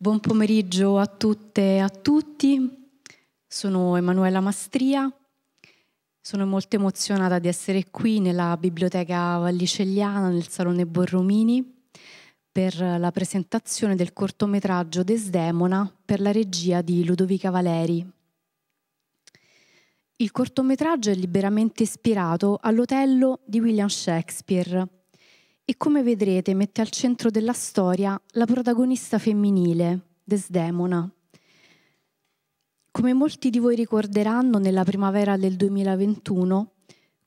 Buon pomeriggio a tutte e a tutti, sono Emanuela Mastria, sono molto emozionata di essere qui nella Biblioteca Vallicelliana, nel Salone Borromini, per la presentazione del cortometraggio Desdemona per la regia di Ludovica Valeri. Il cortometraggio è liberamente ispirato all'Otello di William Shakespeare, e come vedrete mette al centro della storia la protagonista femminile, Desdemona. Come molti di voi ricorderanno, nella primavera del 2021,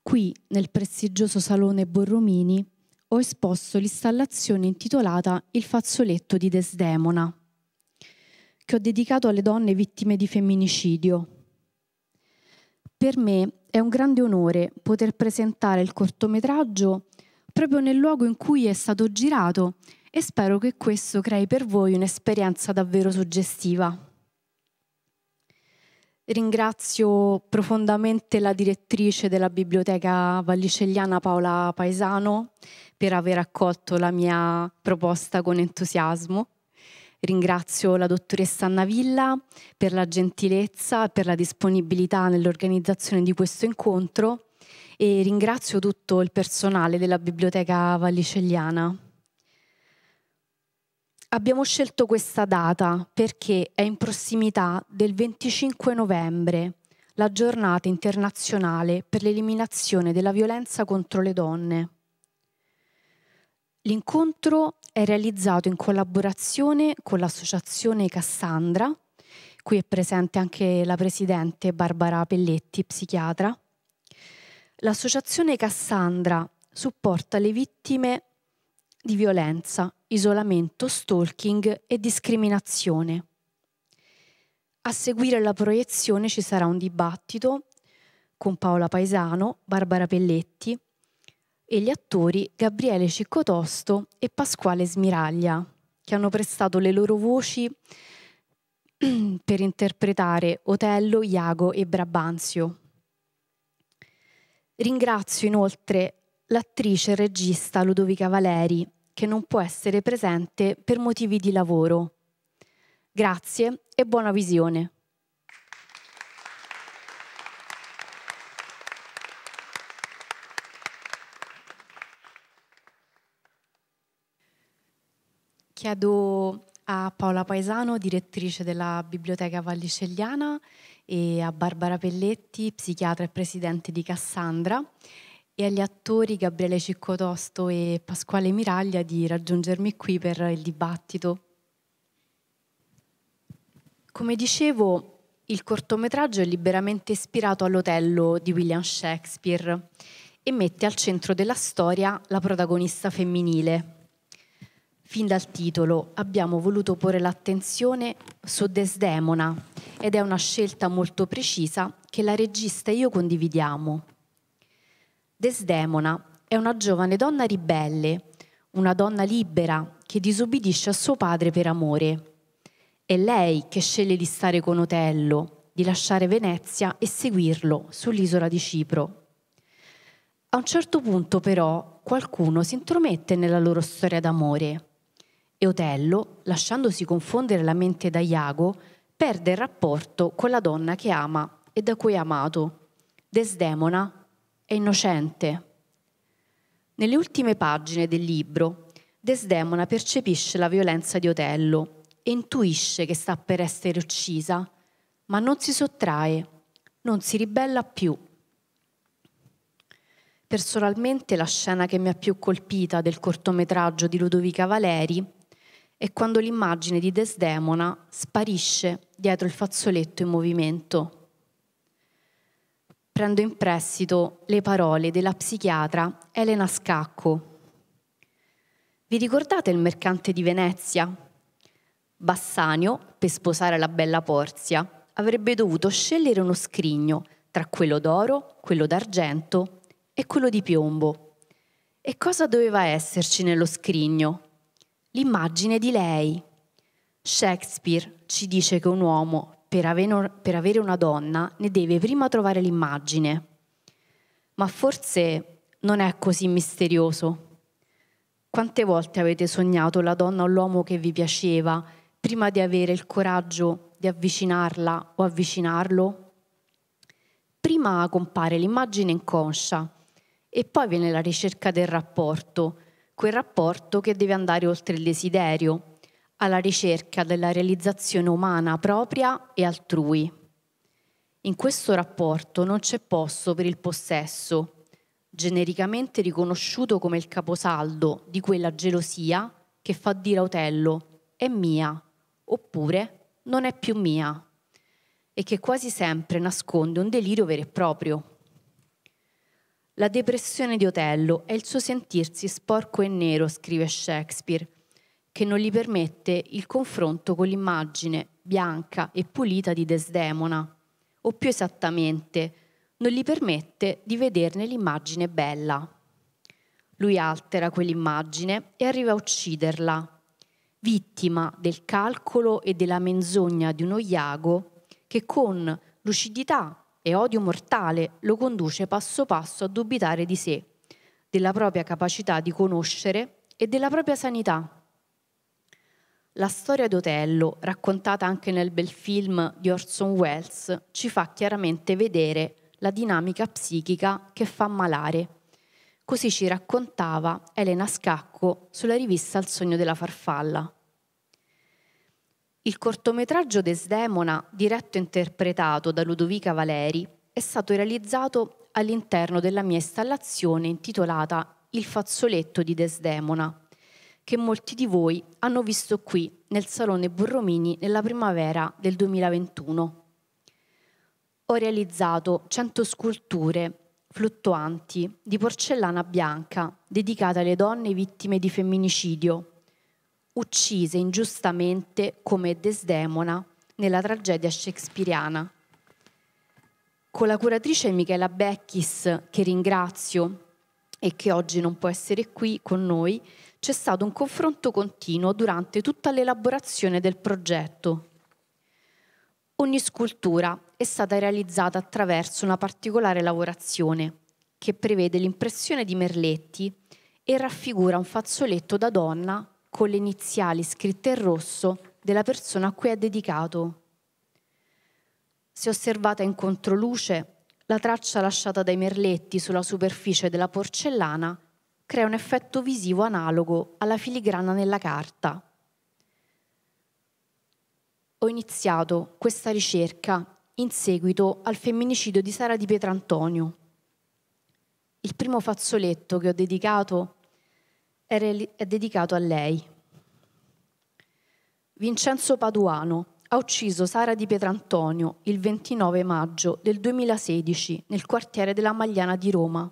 qui nel prestigioso Salone Borromini, ho esposto l'installazione intitolata Il fazzoletto di Desdemona, che ho dedicato alle donne vittime di femminicidio. Per me è un grande onore poter presentare il cortometraggio proprio nel luogo in cui è stato girato e spero che questo crei per voi un'esperienza davvero suggestiva. Ringrazio profondamente la direttrice della biblioteca vallicelliana Paola Paesano per aver accolto la mia proposta con entusiasmo. Ringrazio la dottoressa Anna Villa per la gentilezza e per la disponibilità nell'organizzazione di questo incontro e ringrazio tutto il personale della Biblioteca Vallicelliana. Abbiamo scelto questa data perché è in prossimità del 25 novembre, la giornata internazionale per l'eliminazione della violenza contro le donne. L'incontro è realizzato in collaborazione con l'associazione Cassandra, qui è presente anche la presidente Barbara Pelletti, psichiatra, L'associazione Cassandra supporta le vittime di violenza, isolamento, stalking e discriminazione. A seguire la proiezione ci sarà un dibattito con Paola Paesano, Barbara Pelletti e gli attori Gabriele Ciccotosto e Pasquale Smiraglia, che hanno prestato le loro voci per interpretare Otello, Iago e Brabanzio. Ringrazio inoltre l'attrice e regista Ludovica Valeri, che non può essere presente per motivi di lavoro. Grazie e buona visione. Chiedo a Paola Paesano, direttrice della Biblioteca Vallicelliana, e a Barbara Pelletti, psichiatra e presidente di Cassandra, e agli attori Gabriele Ciccotosto e Pasquale Miraglia di raggiungermi qui per il dibattito. Come dicevo, il cortometraggio è liberamente ispirato all'Otello di William Shakespeare e mette al centro della storia la protagonista femminile, Fin dal titolo abbiamo voluto porre l'attenzione su Desdemona ed è una scelta molto precisa che la regista e io condividiamo. Desdemona è una giovane donna ribelle, una donna libera che disubbidisce a suo padre per amore. È lei che sceglie di stare con Otello, di lasciare Venezia e seguirlo sull'isola di Cipro. A un certo punto però qualcuno si intromette nella loro storia d'amore e Otello, lasciandosi confondere la mente da Iago, perde il rapporto con la donna che ama e da cui è amato. Desdemona è innocente. Nelle ultime pagine del libro, Desdemona percepisce la violenza di Otello e intuisce che sta per essere uccisa, ma non si sottrae, non si ribella più. Personalmente la scena che mi ha più colpita del cortometraggio di Ludovica Valeri e quando l'immagine di Desdemona sparisce dietro il fazzoletto in movimento. Prendo in prestito le parole della psichiatra Elena Scacco. Vi ricordate il mercante di Venezia? Bassanio, per sposare la bella Porzia, avrebbe dovuto scegliere uno scrigno tra quello d'oro, quello d'argento e quello di piombo. E cosa doveva esserci nello scrigno? l'immagine di lei. Shakespeare ci dice che un uomo, per avere una donna, ne deve prima trovare l'immagine. Ma forse non è così misterioso. Quante volte avete sognato la donna o l'uomo che vi piaceva prima di avere il coraggio di avvicinarla o avvicinarlo? Prima compare l'immagine inconscia e poi viene la ricerca del rapporto quel rapporto che deve andare oltre il desiderio, alla ricerca della realizzazione umana propria e altrui. In questo rapporto non c'è posto per il possesso, genericamente riconosciuto come il caposaldo di quella gelosia che fa dire a Otello è mia oppure non è più mia e che quasi sempre nasconde un delirio vero e proprio. La depressione di Otello è il suo sentirsi sporco e nero, scrive Shakespeare, che non gli permette il confronto con l'immagine bianca e pulita di Desdemona, o più esattamente, non gli permette di vederne l'immagine bella. Lui altera quell'immagine e arriva a ucciderla, vittima del calcolo e della menzogna di uno iago che con lucidità e odio mortale lo conduce passo passo a dubitare di sé, della propria capacità di conoscere e della propria sanità. La storia d'Otello, raccontata anche nel bel film di Orson Welles, ci fa chiaramente vedere la dinamica psichica che fa malare. Così ci raccontava Elena Scacco sulla rivista Il sogno della farfalla. Il cortometraggio Desdemona, diretto e interpretato da Ludovica Valeri, è stato realizzato all'interno della mia installazione intitolata Il fazzoletto di Desdemona, che molti di voi hanno visto qui nel Salone Burromini nella primavera del 2021. Ho realizzato 100 sculture fluttuanti di porcellana bianca dedicate alle donne vittime di femminicidio uccise ingiustamente come Desdemona nella tragedia shakespeariana. Con la curatrice Michela Becchis, che ringrazio e che oggi non può essere qui con noi, c'è stato un confronto continuo durante tutta l'elaborazione del progetto. Ogni scultura è stata realizzata attraverso una particolare lavorazione che prevede l'impressione di merletti e raffigura un fazzoletto da donna con le iniziali scritte in rosso della persona a cui è dedicato. Se osservata in controluce, la traccia lasciata dai merletti sulla superficie della porcellana crea un effetto visivo analogo alla filigrana nella carta. Ho iniziato questa ricerca in seguito al femminicidio di Sara di Pietrantonio. Il primo fazzoletto che ho dedicato è dedicato a lei. Vincenzo Paduano ha ucciso Sara di Pietrantonio il 29 maggio del 2016 nel quartiere della Magliana di Roma.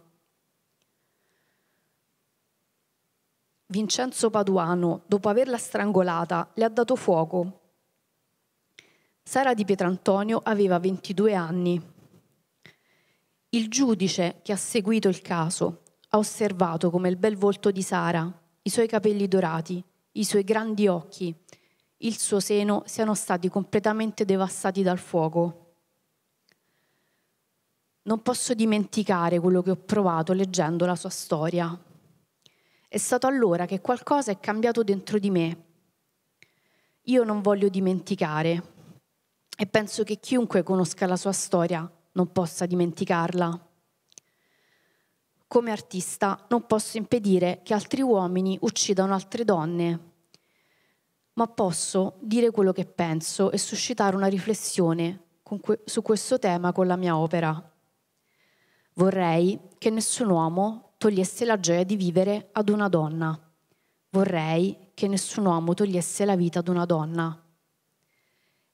Vincenzo Paduano, dopo averla strangolata, le ha dato fuoco. Sara di Pietrantonio aveva 22 anni. Il giudice che ha seguito il caso ha osservato come il bel volto di Sara, i suoi capelli dorati, i suoi grandi occhi, il suo seno siano stati completamente devastati dal fuoco. Non posso dimenticare quello che ho provato leggendo la sua storia. È stato allora che qualcosa è cambiato dentro di me. Io non voglio dimenticare e penso che chiunque conosca la sua storia non possa dimenticarla. Come artista non posso impedire che altri uomini uccidano altre donne, ma posso dire quello che penso e suscitare una riflessione su questo tema con la mia opera. Vorrei che nessun uomo togliesse la gioia di vivere ad una donna. Vorrei che nessun uomo togliesse la vita ad una donna.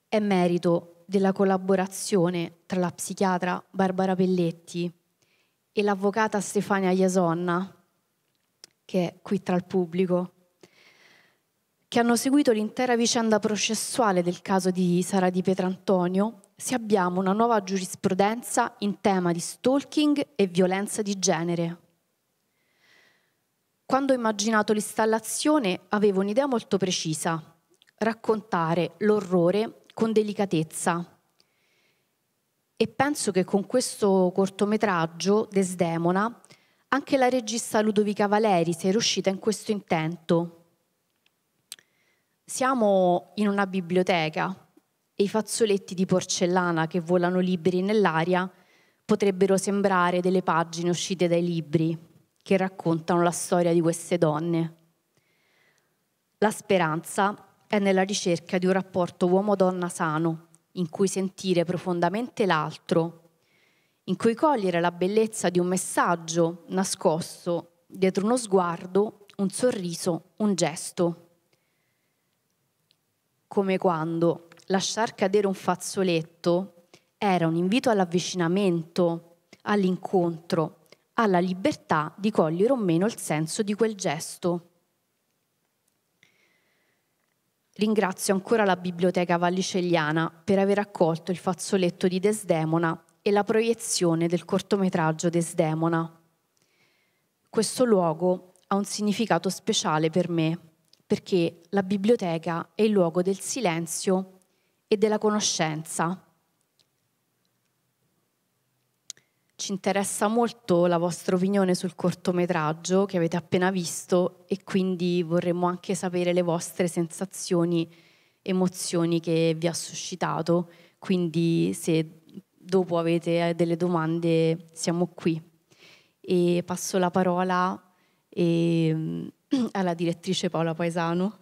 È merito della collaborazione tra la psichiatra Barbara Pelletti e l'avvocata Stefania Iasonna, che è qui tra il pubblico, che hanno seguito l'intera vicenda processuale del caso di Sara di Petrantonio, se abbiamo una nuova giurisprudenza in tema di stalking e violenza di genere. Quando ho immaginato l'installazione avevo un'idea molto precisa, raccontare l'orrore con delicatezza, e penso che con questo cortometraggio, Desdemona, anche la regista Ludovica Valeri sia riuscita in questo intento. Siamo in una biblioteca e i fazzoletti di porcellana che volano liberi nell'aria potrebbero sembrare delle pagine uscite dai libri che raccontano la storia di queste donne. La speranza è nella ricerca di un rapporto uomo-donna sano in cui sentire profondamente l'altro, in cui cogliere la bellezza di un messaggio nascosto dietro uno sguardo, un sorriso, un gesto. Come quando lasciar cadere un fazzoletto era un invito all'avvicinamento, all'incontro, alla libertà di cogliere o meno il senso di quel gesto. Ringrazio ancora la Biblioteca Vallicelliana per aver accolto il fazzoletto di Desdemona e la proiezione del cortometraggio Desdemona. Questo luogo ha un significato speciale per me, perché la biblioteca è il luogo del silenzio e della conoscenza. Ci interessa molto la vostra opinione sul cortometraggio che avete appena visto e quindi vorremmo anche sapere le vostre sensazioni, emozioni che vi ha suscitato, quindi se dopo avete eh, delle domande siamo qui. E passo la parola ehm, alla direttrice Paola Paesano.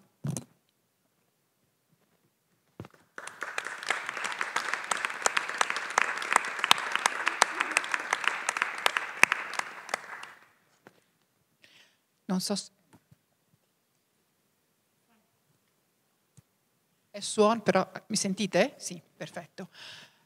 Non so. Se... È suon, però eh, mi sentite? Sì, perfetto.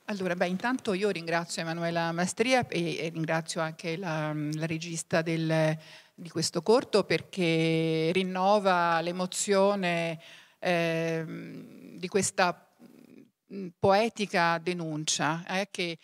Allora, beh, intanto io ringrazio Emanuela Mastria e, e ringrazio anche la, la regista del, di questo corto perché rinnova l'emozione eh, di questa mm, poetica denuncia eh, che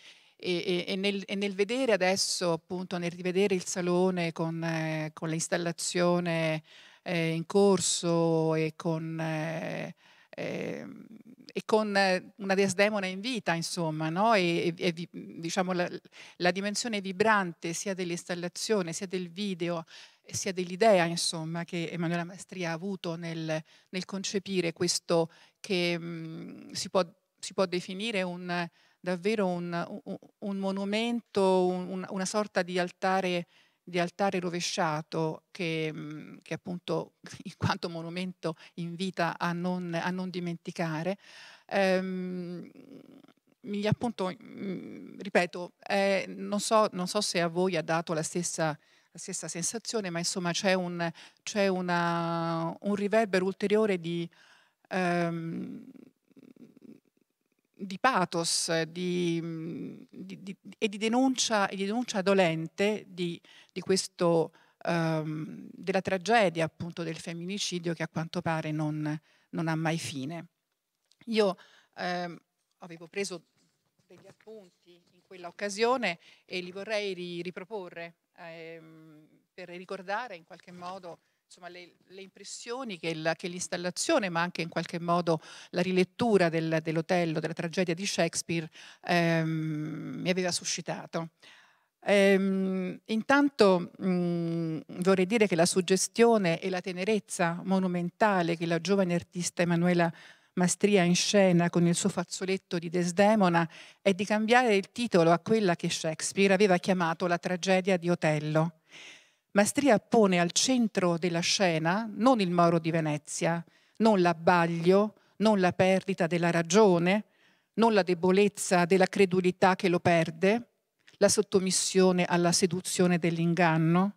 e, e, nel, e, nel, vedere adesso, appunto, nel rivedere il salone con, eh, con l'installazione eh, in corso e con, eh, ehm, e con eh, una desdemona in vita, insomma, no? e, diciamo la, la dimensione vibrante sia dell'installazione, sia del video, sia dell'idea insomma, che Emanuela Maestria ha avuto nel, nel concepire questo che mh, mm, si, può, si, può, definire un, davvero un, un, un monumento, un, una sorta di altare, di altare rovesciato che, mm, che, appunto in quanto monumento invita a non, a non dimenticare. Ehm, appunto, mm, ripeto, eh, non, so, non, so, se a voi ha dato la stessa, la stessa sensazione, ma insomma c'è un, c'è una, un riverbero ulteriore di, ehm, di pathos di, di, e, di denuncia, e, di denuncia, dolente questo, um, della tragedia appunto del femminicidio che a quanto pare non, non ha mai fine. Io ehm, avevo preso degli appunti in quella occasione e li vorrei riproporre ehm, per ricordare in qualche modo insomma, le, le, impressioni che, il, che, l'installazione, ma anche in qualche modo la rilettura del, dell'Otello, della tragedia di Shakespeare, ehm, mi aveva suscitato. Ehm, intanto mh, mm, vorrei dire che la suggestione e la tenerezza monumentale che la giovane artista Emanuela Mastria in scena con il suo fazzoletto di Desdemona è di cambiare il titolo a quella che Shakespeare aveva chiamato la tragedia di Otello Maestria pone al centro della scena non il Moro di Venezia, non l'abbaglio, non la perdita della ragione, non la debolezza della credulità che lo perde, la sottomissione alla seduzione dell'inganno,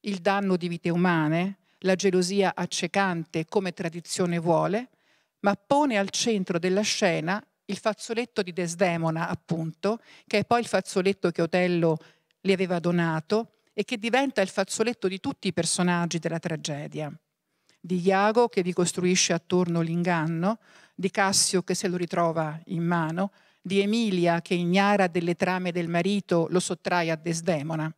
il danno di vite umane, la gelosia accecante come tradizione vuole, ma pone al centro della scena il fazzoletto di Desdemona, appunto, che è poi il fazzoletto che Otello le aveva donato e che diventa il fazzoletto di tutti i personaggi della tragedia. Di Iago che vi costruisce attorno l'inganno, di Cassio che se lo ritrova in mano, di Emilia che ignara delle trame del marito lo sottrae a Desdemona.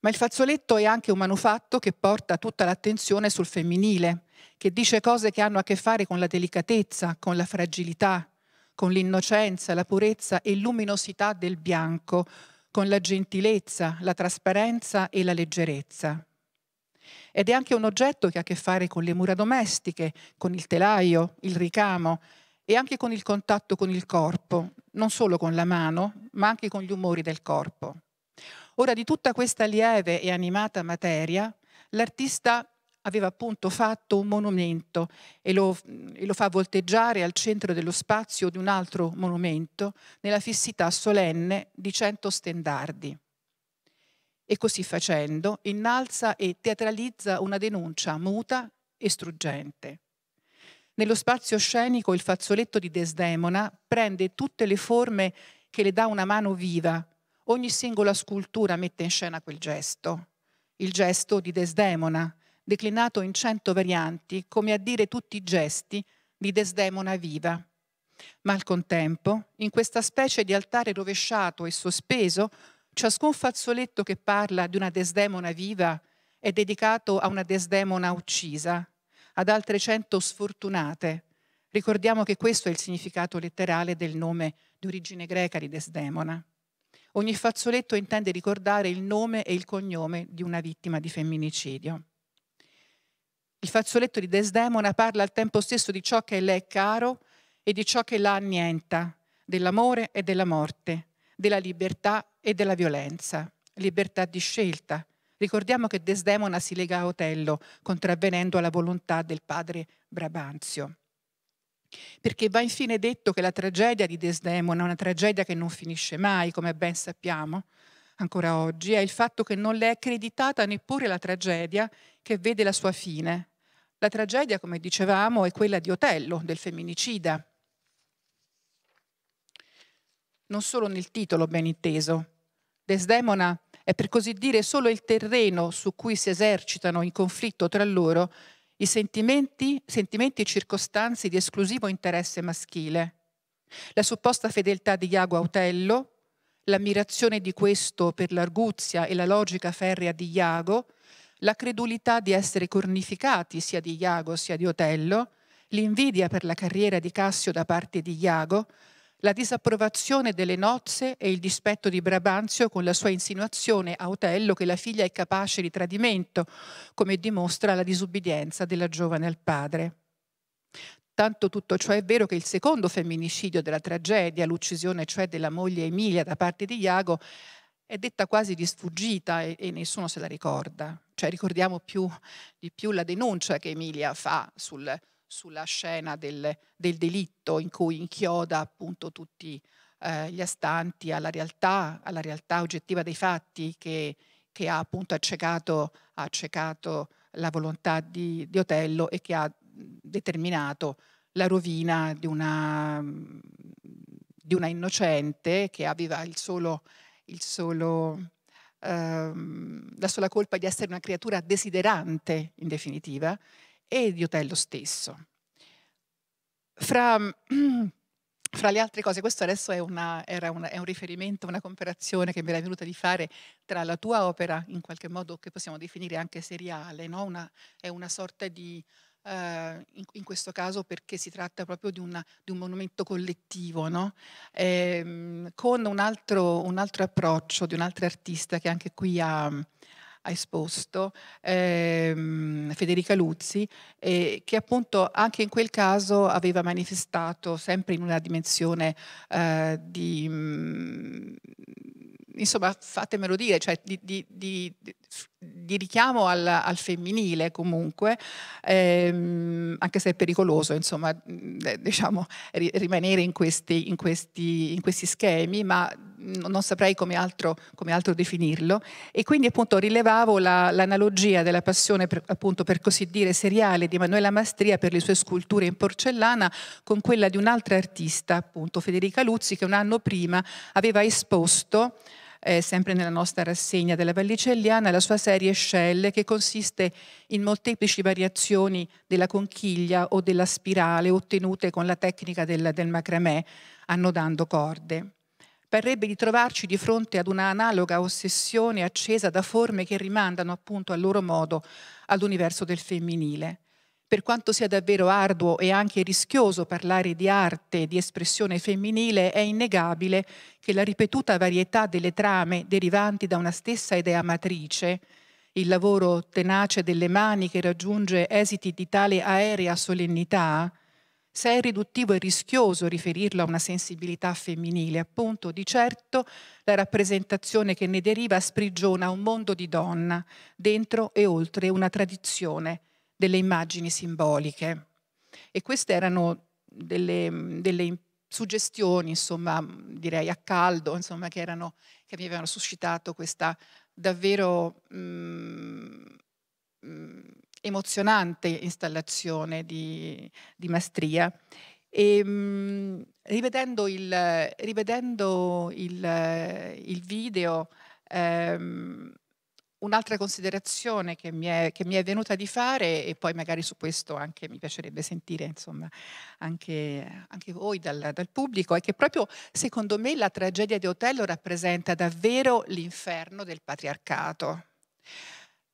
Ma il fazzoletto è anche un manufatto che porta tutta l'attenzione sul femminile, che dice cose che hanno a che fare con la delicatezza, con la fragilità, con l'innocenza, la purezza e luminosità del bianco, con la gentilezza, la trasparenza e la leggerezza. Ed è anche un oggetto che ha a che fare con le mura domestiche, con il telaio, il ricamo e anche con il contatto con il corpo, non solo con la mano, ma anche con gli umori del corpo. Ora, di tutta questa lieve e animata materia, l'artista aveva appunto fatto un monumento e lo, e lo, fa volteggiare al centro dello spazio di un altro monumento nella fissità solenne di cento stendardi. E così facendo innalza e teatralizza una denuncia muta e struggente. Nello spazio scenico il fazzoletto di Desdemona prende tutte le forme che le dà una mano viva. Ogni singola scultura mette in scena quel gesto, il gesto di Desdemona, declinato in cento varianti, come a dire tutti i gesti di Desdemona viva. Ma al contempo, in questa specie di altare rovesciato e sospeso, ciascun fazzoletto che parla di una Desdemona viva è dedicato a una Desdemona uccisa, ad altre cento sfortunate. Ricordiamo che questo è il significato letterale del nome di origine greca di Desdemona. Ogni fazzoletto intende ricordare il nome e il cognome di una vittima di femminicidio. Il fazzoletto di Desdemona parla al tempo stesso di ciò che le è caro e di ciò che la annienta, dell'amore e della morte, della libertà e della violenza, libertà di scelta. Ricordiamo che Desdemona si lega a Otello, contravvenendo alla volontà del padre Brabanzio. Perché va infine detto che la tragedia di Desdemona è una tragedia che non finisce mai, come ben sappiamo, ancora oggi è il fatto che non le è creditata neppure la tragedia che vede la sua fine. La tragedia, come dicevamo, è quella di Otello, del femminicida. Non solo nel titolo, ben inteso. Desdemona è per così dire solo il terreno su cui si esercitano in conflitto tra loro i sentimenti, sentimenti e circostanze di esclusivo interesse maschile. La supposta fedeltà di Iago a Otello, l'ammirazione di questo per l'arguzia e la logica ferrea di Iago, la credulità di essere cornificati sia di Iago sia di Otello, l'invidia per la carriera di Cassio da parte di Iago, la disapprovazione delle nozze e il dispetto di Brabanzio con la sua insinuazione a Otello che la figlia è capace di tradimento, come dimostra la disubbidienza della giovane al padre. Tanto tutto ciò è vero che il secondo femminicidio della tragedia, l'uccisione cioè della moglie Emilia da parte di Iago, è detta quasi di sfuggita e, e nessuno se la ricorda. Cioè ricordiamo più, di più la denuncia che Emilia fa sul, sulla scena del, del, delitto in cui inchioda appunto tutti eh, gli astanti alla realtà, alla realtà oggettiva dei fatti che, che ha appunto accecato, accecato la volontà di, di Otello e che ha determinato la rovina di una, di una innocente che aveva il solo, il solo, ehm, la sola colpa di essere una creatura desiderante, in definitiva, e di Otello stesso. Fra, fra le altre cose, questo adesso è, una, una, è, un riferimento, una comparazione che mi era venuta di fare tra la tua opera, in qualche modo che possiamo definire anche seriale, no? una, è una sorta di eh, in, in, questo caso perché si tratta proprio di, una, di un monumento collettivo, no? eh, con un altro, un altro, approccio di un'altra artista che anche qui ha, ha esposto, ehm, Federica Luzzi, eh, che appunto anche in quel caso aveva manifestato sempre in una dimensione eh, di... Mh, mm, insomma, fatemelo dire, cioè di, di, di, di richiamo al, al femminile comunque, ehm, anche se è pericoloso insomma, diciamo, ri, rimanere in questi, in, questi, in questi, schemi, ma non saprei come altro, come altro definirlo. E quindi appunto rilevavo la, l'analogia della passione per, appunto per così dire seriale di Emanuela Mastria per le sue sculture in porcellana con quella di un'altra artista appunto Federica Luzzi che un anno prima aveva esposto eh, sempre nella nostra rassegna della Vallicelliana, la sua serie Shell che consiste in molteplici variazioni della conchiglia o della spirale ottenute con la tecnica del, del macramè annodando corde. Parrebbe di trovarci di fronte ad una analoga ossessione accesa da forme che rimandano appunto al loro modo all'universo del femminile. Per quanto sia davvero arduo e anche rischioso parlare di arte e di espressione femminile, è innegabile che la ripetuta varietà delle trame derivanti da una stessa idea matrice, il lavoro tenace delle mani che raggiunge esiti di tale aerea solennità, se è riduttivo e rischioso riferirlo a una sensibilità femminile, appunto, di certo la rappresentazione che ne deriva sprigiona un mondo di donna dentro e oltre una tradizione delle immagini simboliche. E queste erano delle, mm, delle suggestioni, insomma, mm, direi a caldo, insomma, che, erano, che mi avevano suscitato questa davvero mh, mm, emozionante installazione di, di Mastria. E, mh, rivedendo, il, rivedendo il, il video, ehm, Un'altra considerazione che mi, è, che mi, è, venuta di fare, e poi magari su questo anche mi piacerebbe sentire insomma, anche, anche voi dal, dal, pubblico, è che proprio secondo me la tragedia di Otello rappresenta davvero l'inferno del patriarcato.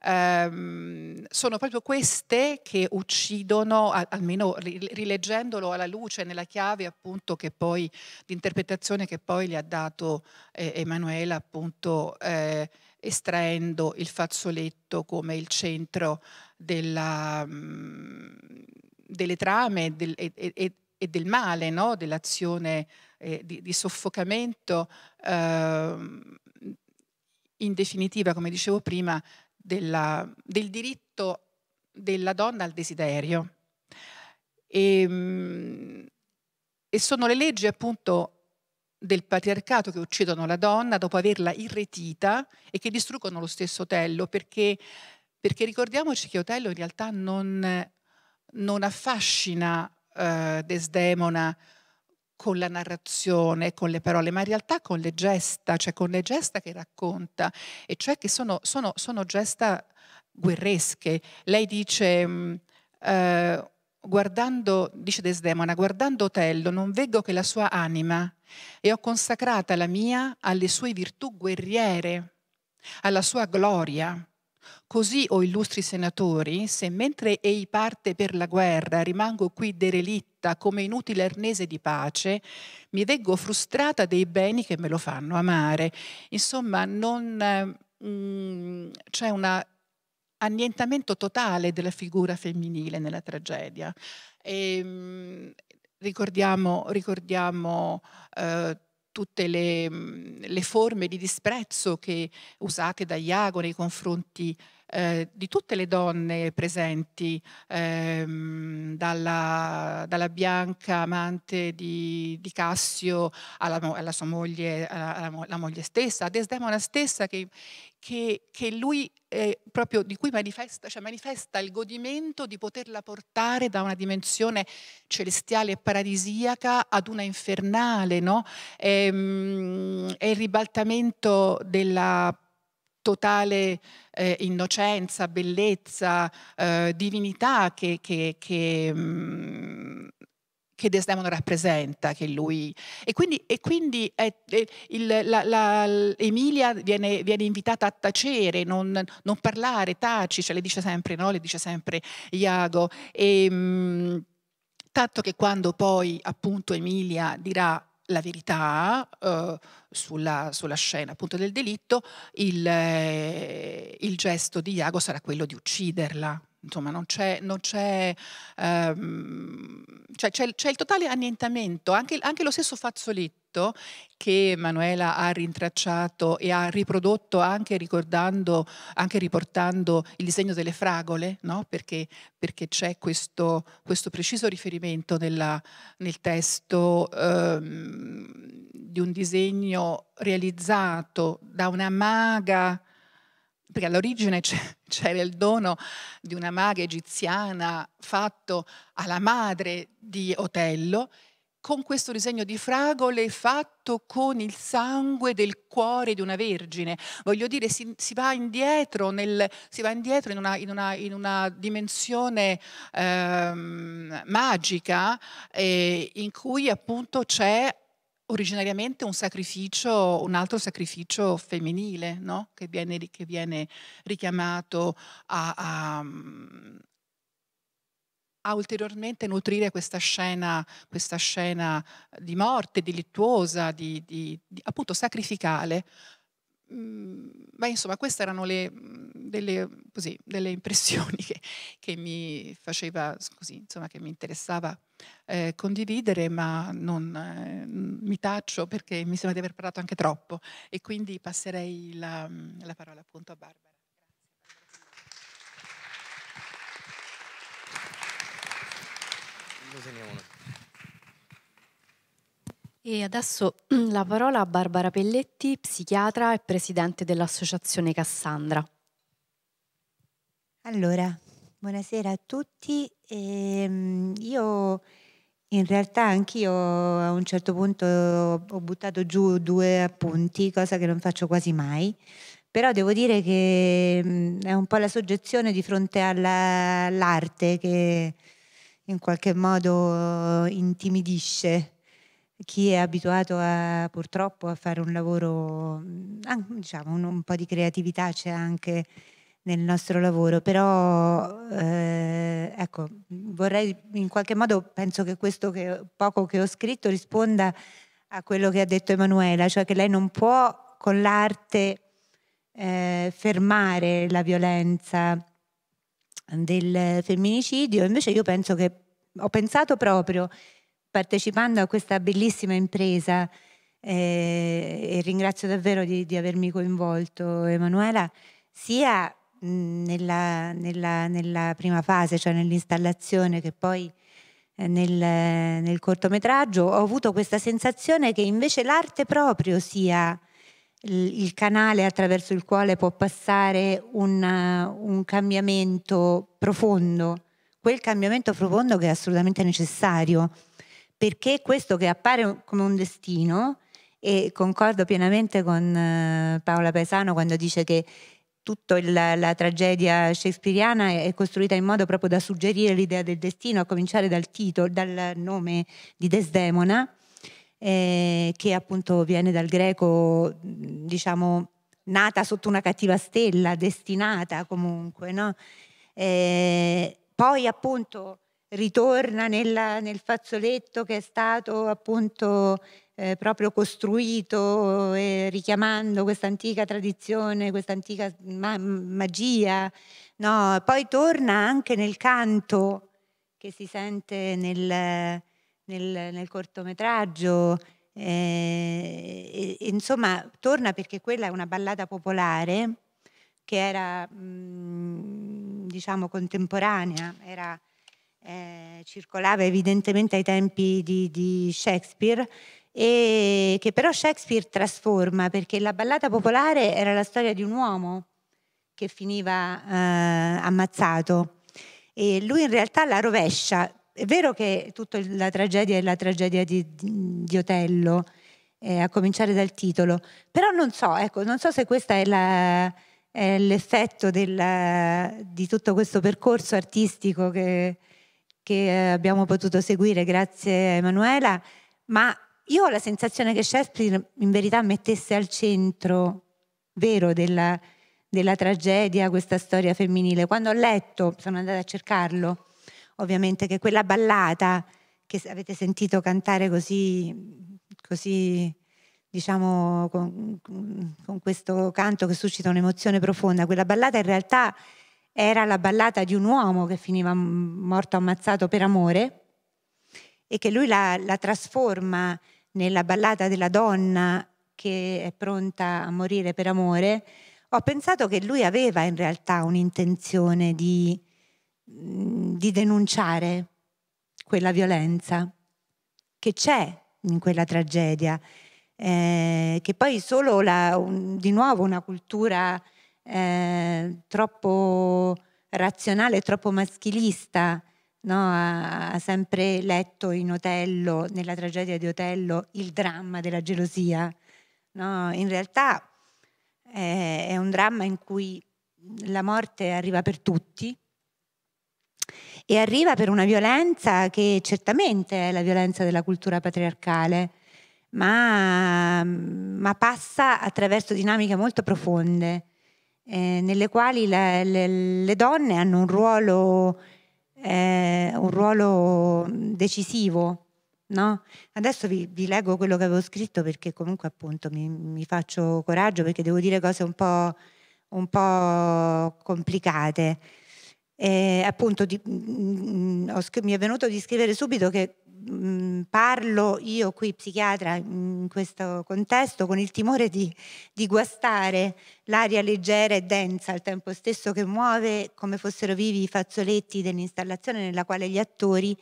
Ehm, sono proprio queste che uccidono, almeno rileggendolo alla luce nella chiave appunto che poi l'interpretazione che poi gli ha dato eh, Emanuela appunto. Eh, estraendo il fazzoletto come il centro della, mm, delle trame del, e, e, e, del male, no? dell'azione eh, di, di, soffocamento, eh, in definitiva, come dicevo prima, della, del diritto della donna al desiderio. E, ehm, e sono le leggi appunto del patriarcato che uccidono la donna dopo averla irretita e che distruggono lo stesso Otello, perché, perché ricordiamoci che Otello in realtà non, non affascina eh, Desdemona con la narrazione, con le parole, ma in realtà con le gesta, cioè con le gesta che racconta, e cioè che sono, sono, sono gesta guerresche. Lei dice... Mm, eh, guardando, dice Desdemona, guardando Otello non vedo che la sua anima e ho consacrata la mia alle sue virtù guerriere, alla sua gloria. Così, o oh illustri senatori, se mentre ei parte per la guerra rimango qui derelitta come inutile arnese di pace, mi veggo frustrata dei beni che me lo fanno amare. Insomma, non, eh, mm, c'è una annientamento totale della figura femminile nella tragedia. E, ehm, ricordiamo, ricordiamo eh, tutte le, mm, le, forme di disprezzo che, usate da Iago nei confronti eh, di tutte le donne presenti, ehm, dalla, dalla, bianca amante di, di Cassio alla, alla, sua moglie, alla, alla moglie stessa, a Desdemona stessa che, che, che lui eh, proprio di cui manifesta, cioè manifesta, il godimento di poterla portare da una dimensione celestiale e paradisiaca ad una infernale, no? È, ehm, è il ribaltamento della totale eh, innocenza, bellezza, eh, divinità che, che, che, mm, che, Desdemona rappresenta, che lui... E quindi, e quindi è, è, il, la, la, Emilia viene, viene, invitata a tacere, non, non, parlare, taci, cioè le dice sempre, no? Le dice sempre Iago. E, mh, mm, tanto che quando poi appunto Emilia dirà la verità eh, sulla, sulla, scena appunto del delitto, il, eh, il, gesto di Iago sarà quello di ucciderla. Insomma, non c'è, non c'è, ehm, cioè, c'è, c'è il totale annientamento, anche, anche, lo stesso fazzoletto che Manuela ha rintracciato e ha riprodotto anche, ricordando, anche riportando il disegno delle fragole, no? perché, perché, c'è questo, questo, preciso riferimento nella, nel testo. Ehm, di un disegno realizzato da una maga, perché all'origine c'era il dono di una maga egiziana fatto alla madre di Otello, con questo disegno di fragole fatto con il sangue del cuore di una vergine. Voglio dire, si, si va, indietro nel, si va indietro in una, in una, in una dimensione ehm, magica eh, in cui appunto c'è originariamente un sacrificio, un altro sacrificio femminile, no? che, viene, che, viene, richiamato a, a, a ulteriormente nutrire questa scena, questa scena, di morte, delittuosa, di, di, di, appunto sacrificale. Mm, ma insomma queste erano le, mm, delle, così, delle, impressioni che, che, mi faceva, così, insomma, che mi interessava eh, condividere, ma non, eh, mi taccio perché mi sembra di aver parlato anche troppo e quindi passerei la, mm, la parola appunto a Barbara. Grazie. E adesso la parola a Barbara Pelletti, psichiatra e presidente dell'Associazione Cassandra. Allora, buonasera a tutti. Ehm, io in realtà anch'io a un certo punto ho buttato giù due appunti, cosa che non faccio quasi mai, però devo dire che mm, è un po' la soggezione di fronte all'arte che in qualche modo intimidisce chi è abituato a, purtroppo a fare un lavoro, diciamo un, un po' di creatività c'è anche nel nostro lavoro, però eh, ecco, vorrei in qualche modo, penso che questo che, poco che ho scritto risponda a quello che ha detto Emanuela, cioè che lei non può con l'arte eh, fermare la violenza del femminicidio, invece io penso che ho pensato proprio partecipando a questa bellissima impresa eh, e ringrazio davvero di, di, avermi coinvolto Emanuela, sia nella, nella, nella prima fase, cioè nell'installazione che poi eh, nel, nel, cortometraggio, ho avuto questa sensazione che invece l'arte proprio sia il canale attraverso il quale può passare un, un cambiamento profondo, quel cambiamento profondo che è assolutamente necessario perché questo che appare come un destino, e concordo pienamente con eh, Paola Pesano quando dice che tutta la tragedia shakespeariana è costruita in modo proprio da suggerire l'idea del destino, a cominciare dal titolo, dal nome di Desdemona, eh, che appunto viene dal greco, diciamo, nata sotto una cattiva stella, destinata comunque, no? eh, poi appunto ritorna nella, nel fazzoletto che è stato appunto eh, proprio costruito eh, richiamando questa antica tradizione, questa antica ma- magia. No? Poi torna anche nel canto che si sente nel, nel, nel cortometraggio. Eh, e, insomma, torna perché quella è una ballata popolare che era mh, mm, diciamo contemporanea, era eh, circolava evidentemente ai tempi di, di Shakespeare e che però Shakespeare trasforma perché la ballata popolare era la storia di un uomo che finiva eh, ammazzato e lui in realtà la rovescia. È vero che tutta la tragedia è la tragedia di, di Otello, eh, a cominciare dal titolo, però non so, ecco, non so se questo è, è l'effetto della, di tutto questo percorso artistico che, che eh, abbiamo potuto seguire, grazie a Emanuela, ma io ho la sensazione che Shakespeare in verità mettesse al centro vero della, della tragedia questa storia femminile. Quando ho letto, sono andata a cercarlo, ovviamente, che quella ballata che avete sentito cantare così, così diciamo, con, con questo canto che suscita un'emozione profonda, quella ballata in realtà era la ballata di un uomo che finiva morto ammazzato per amore e che lui la, la trasforma nella ballata della donna che è pronta a morire per amore, ho pensato che lui aveva in realtà un'intenzione di, di denunciare quella violenza che c'è in quella tragedia, eh, che poi solo la, un, di nuovo una cultura eh, troppo razionale, troppo maschilista. No? Ha, ha, sempre letto in Otello, nella tragedia di Otello, il dramma della gelosia. No? In realtà eh, è un dramma in cui la morte arriva per tutti e arriva per una violenza che certamente è la violenza della cultura patriarcale, ma, ma passa attraverso dinamiche molto profonde eh, nelle quali la, le, le, donne hanno un ruolo, eh, un ruolo decisivo. No? Adesso vi, vi, leggo quello che avevo scritto perché comunque appunto mi, mi faccio coraggio perché devo dire cose un po', un po complicate. E, eh, appunto di, mh, mm, mh, mm, ho, mi è venuto di scrivere subito che Mm, parlo io qui psichiatra in questo contesto con il timore di, di guastare l'aria leggera e densa al tempo stesso che muove come fossero vivi i fazzoletti dell'installazione nella quale gli attori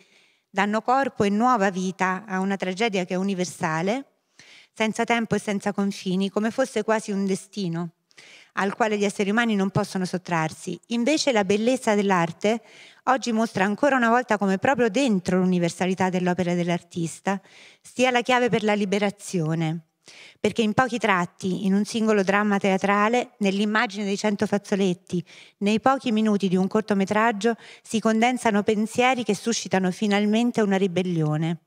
danno corpo e nuova vita a una tragedia che è universale, senza tempo e senza confini, come fosse quasi un destino al quale gli esseri umani non possono sottrarsi. Invece la bellezza dell'arte oggi mostra ancora una volta come proprio dentro l'universalità dell'opera dell'artista stia la chiave per la liberazione, perché in pochi tratti, in un singolo dramma teatrale, nell'immagine dei cento fazzoletti, nei pochi minuti di un cortometraggio, si condensano pensieri che suscitano finalmente una ribellione.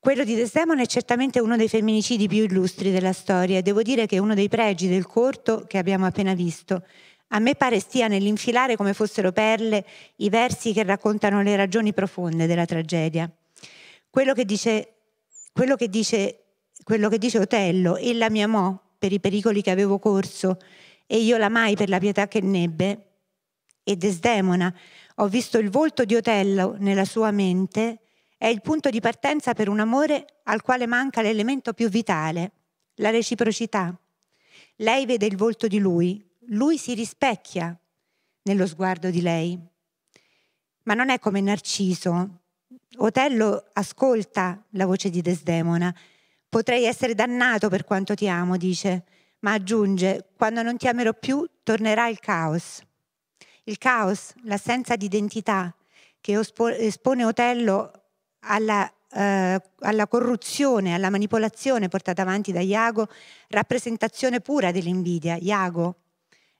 Quello di Desdemona è certamente uno dei femminicidi più illustri della storia e devo dire che uno dei pregi del corto che abbiamo appena visto a me pare stia nell'infilare come fossero perle i versi che raccontano le ragioni profonde della tragedia. Quello che dice, quello che dice, quello che dice Otello, ella mi amò per i pericoli che avevo corso e io l'amai per la pietà che nebbe, e Desdemona, ho visto il volto di Otello nella sua mente, è il punto di partenza per un amore al quale manca l'elemento più vitale, la reciprocità. Lei vede il volto di lui, lui si rispecchia nello sguardo di lei. Ma non è come Narciso. Otello ascolta la voce di Desdemona. Potrei essere dannato per quanto ti amo, dice, ma aggiunge, quando non ti amerò più tornerà il caos. Il caos, l'assenza di identità che espone Otello alla, eh, alla corruzione, alla manipolazione portata avanti da Iago, rappresentazione pura dell'invidia. Iago,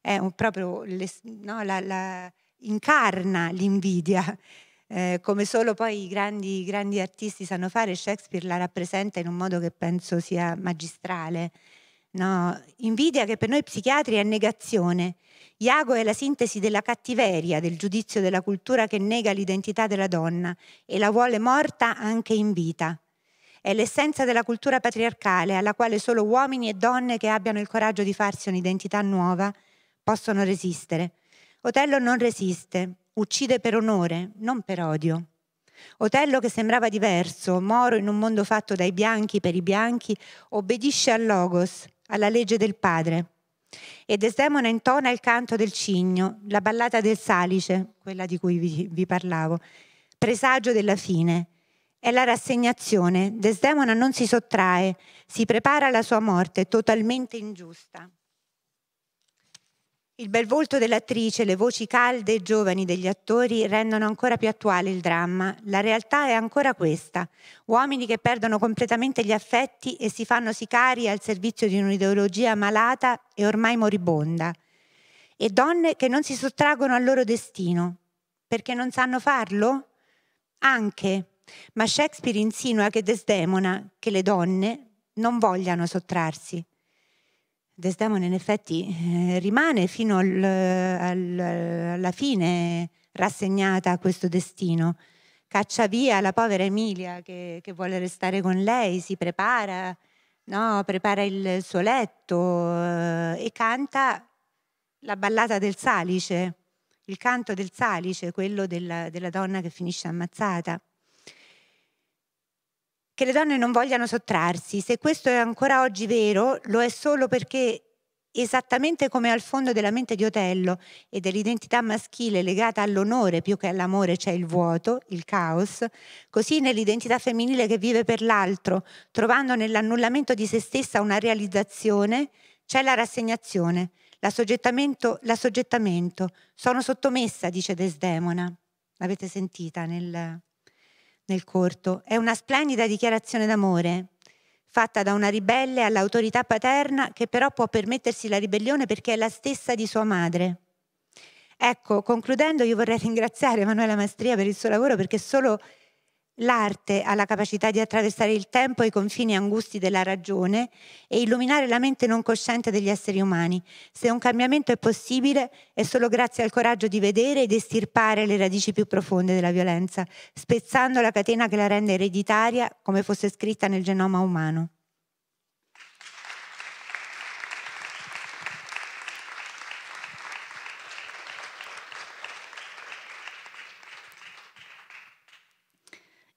è proprio le, no, la, la, incarna l'invidia. Eh, come solo poi i grandi, grandi, artisti sanno fare, Shakespeare la rappresenta in un modo che penso sia magistrale. No? Invidia che per noi psichiatri è negazione. Iago è la sintesi della cattiveria, del giudizio della cultura che nega l'identità della donna e la vuole morta anche in vita. È l'essenza della cultura patriarcale alla quale solo uomini e donne che abbiano il coraggio di farsi un'identità nuova possono resistere. Otello non resiste, uccide per onore, non per odio. Otello che sembrava diverso, moro in un mondo fatto dai bianchi per i bianchi, obbedisce al Logos, alla legge del Padre. E Desdemona intona il canto del cigno, la ballata del salice, quella di cui vi, vi parlavo, presagio della fine. È la rassegnazione. Desdemona non si sottrae, si prepara alla sua morte, totalmente ingiusta. Il bel volto dell'attrice le voci calde e giovani degli attori rendono ancora più attuale il dramma. La realtà è ancora questa. Uomini che perdono completamente gli affetti e si fanno sicari al servizio di un'ideologia malata e ormai moribonda. E donne che non si sottraggono al loro destino. Perché non sanno farlo? Anche. Ma Shakespeare insinua che Desdemona, che le donne, non vogliano sottrarsi. Desdemona in effetti eh, rimane fino al, al, alla fine rassegnata a questo destino. Caccia via la povera Emilia che, che vuole restare con lei, si prepara, no? prepara il suo letto eh, e canta la ballata del salice, il canto del salice, quello della, della donna che finisce ammazzata che le donne non vogliano sottrarsi. Se questo è ancora oggi vero, lo è solo perché esattamente come al fondo della mente di Otello e dell'identità maschile legata all'onore più che all'amore c'è il vuoto, il caos, così nell'identità femminile che vive per l'altro, trovando nell'annullamento di se stessa una realizzazione, c'è la rassegnazione, l'assoggettamento, l'assoggettamento. Sono sottomessa, dice Desdemona. L'avete sentita nel, nel corto, è una splendida dichiarazione d'amore, fatta da una ribelle all'autorità paterna che però può permettersi la ribellione perché è la stessa di sua madre. Ecco, concludendo, io vorrei ringraziare Emanuela Mastria per il suo lavoro perché solo L'arte ha la capacità di attraversare il tempo e i confini angusti della ragione e illuminare la mente non cosciente degli esseri umani. Se un cambiamento è possibile, è solo grazie al coraggio di vedere ed estirpare le radici più profonde della violenza, spezzando la catena che la rende ereditaria come fosse scritta nel genoma umano.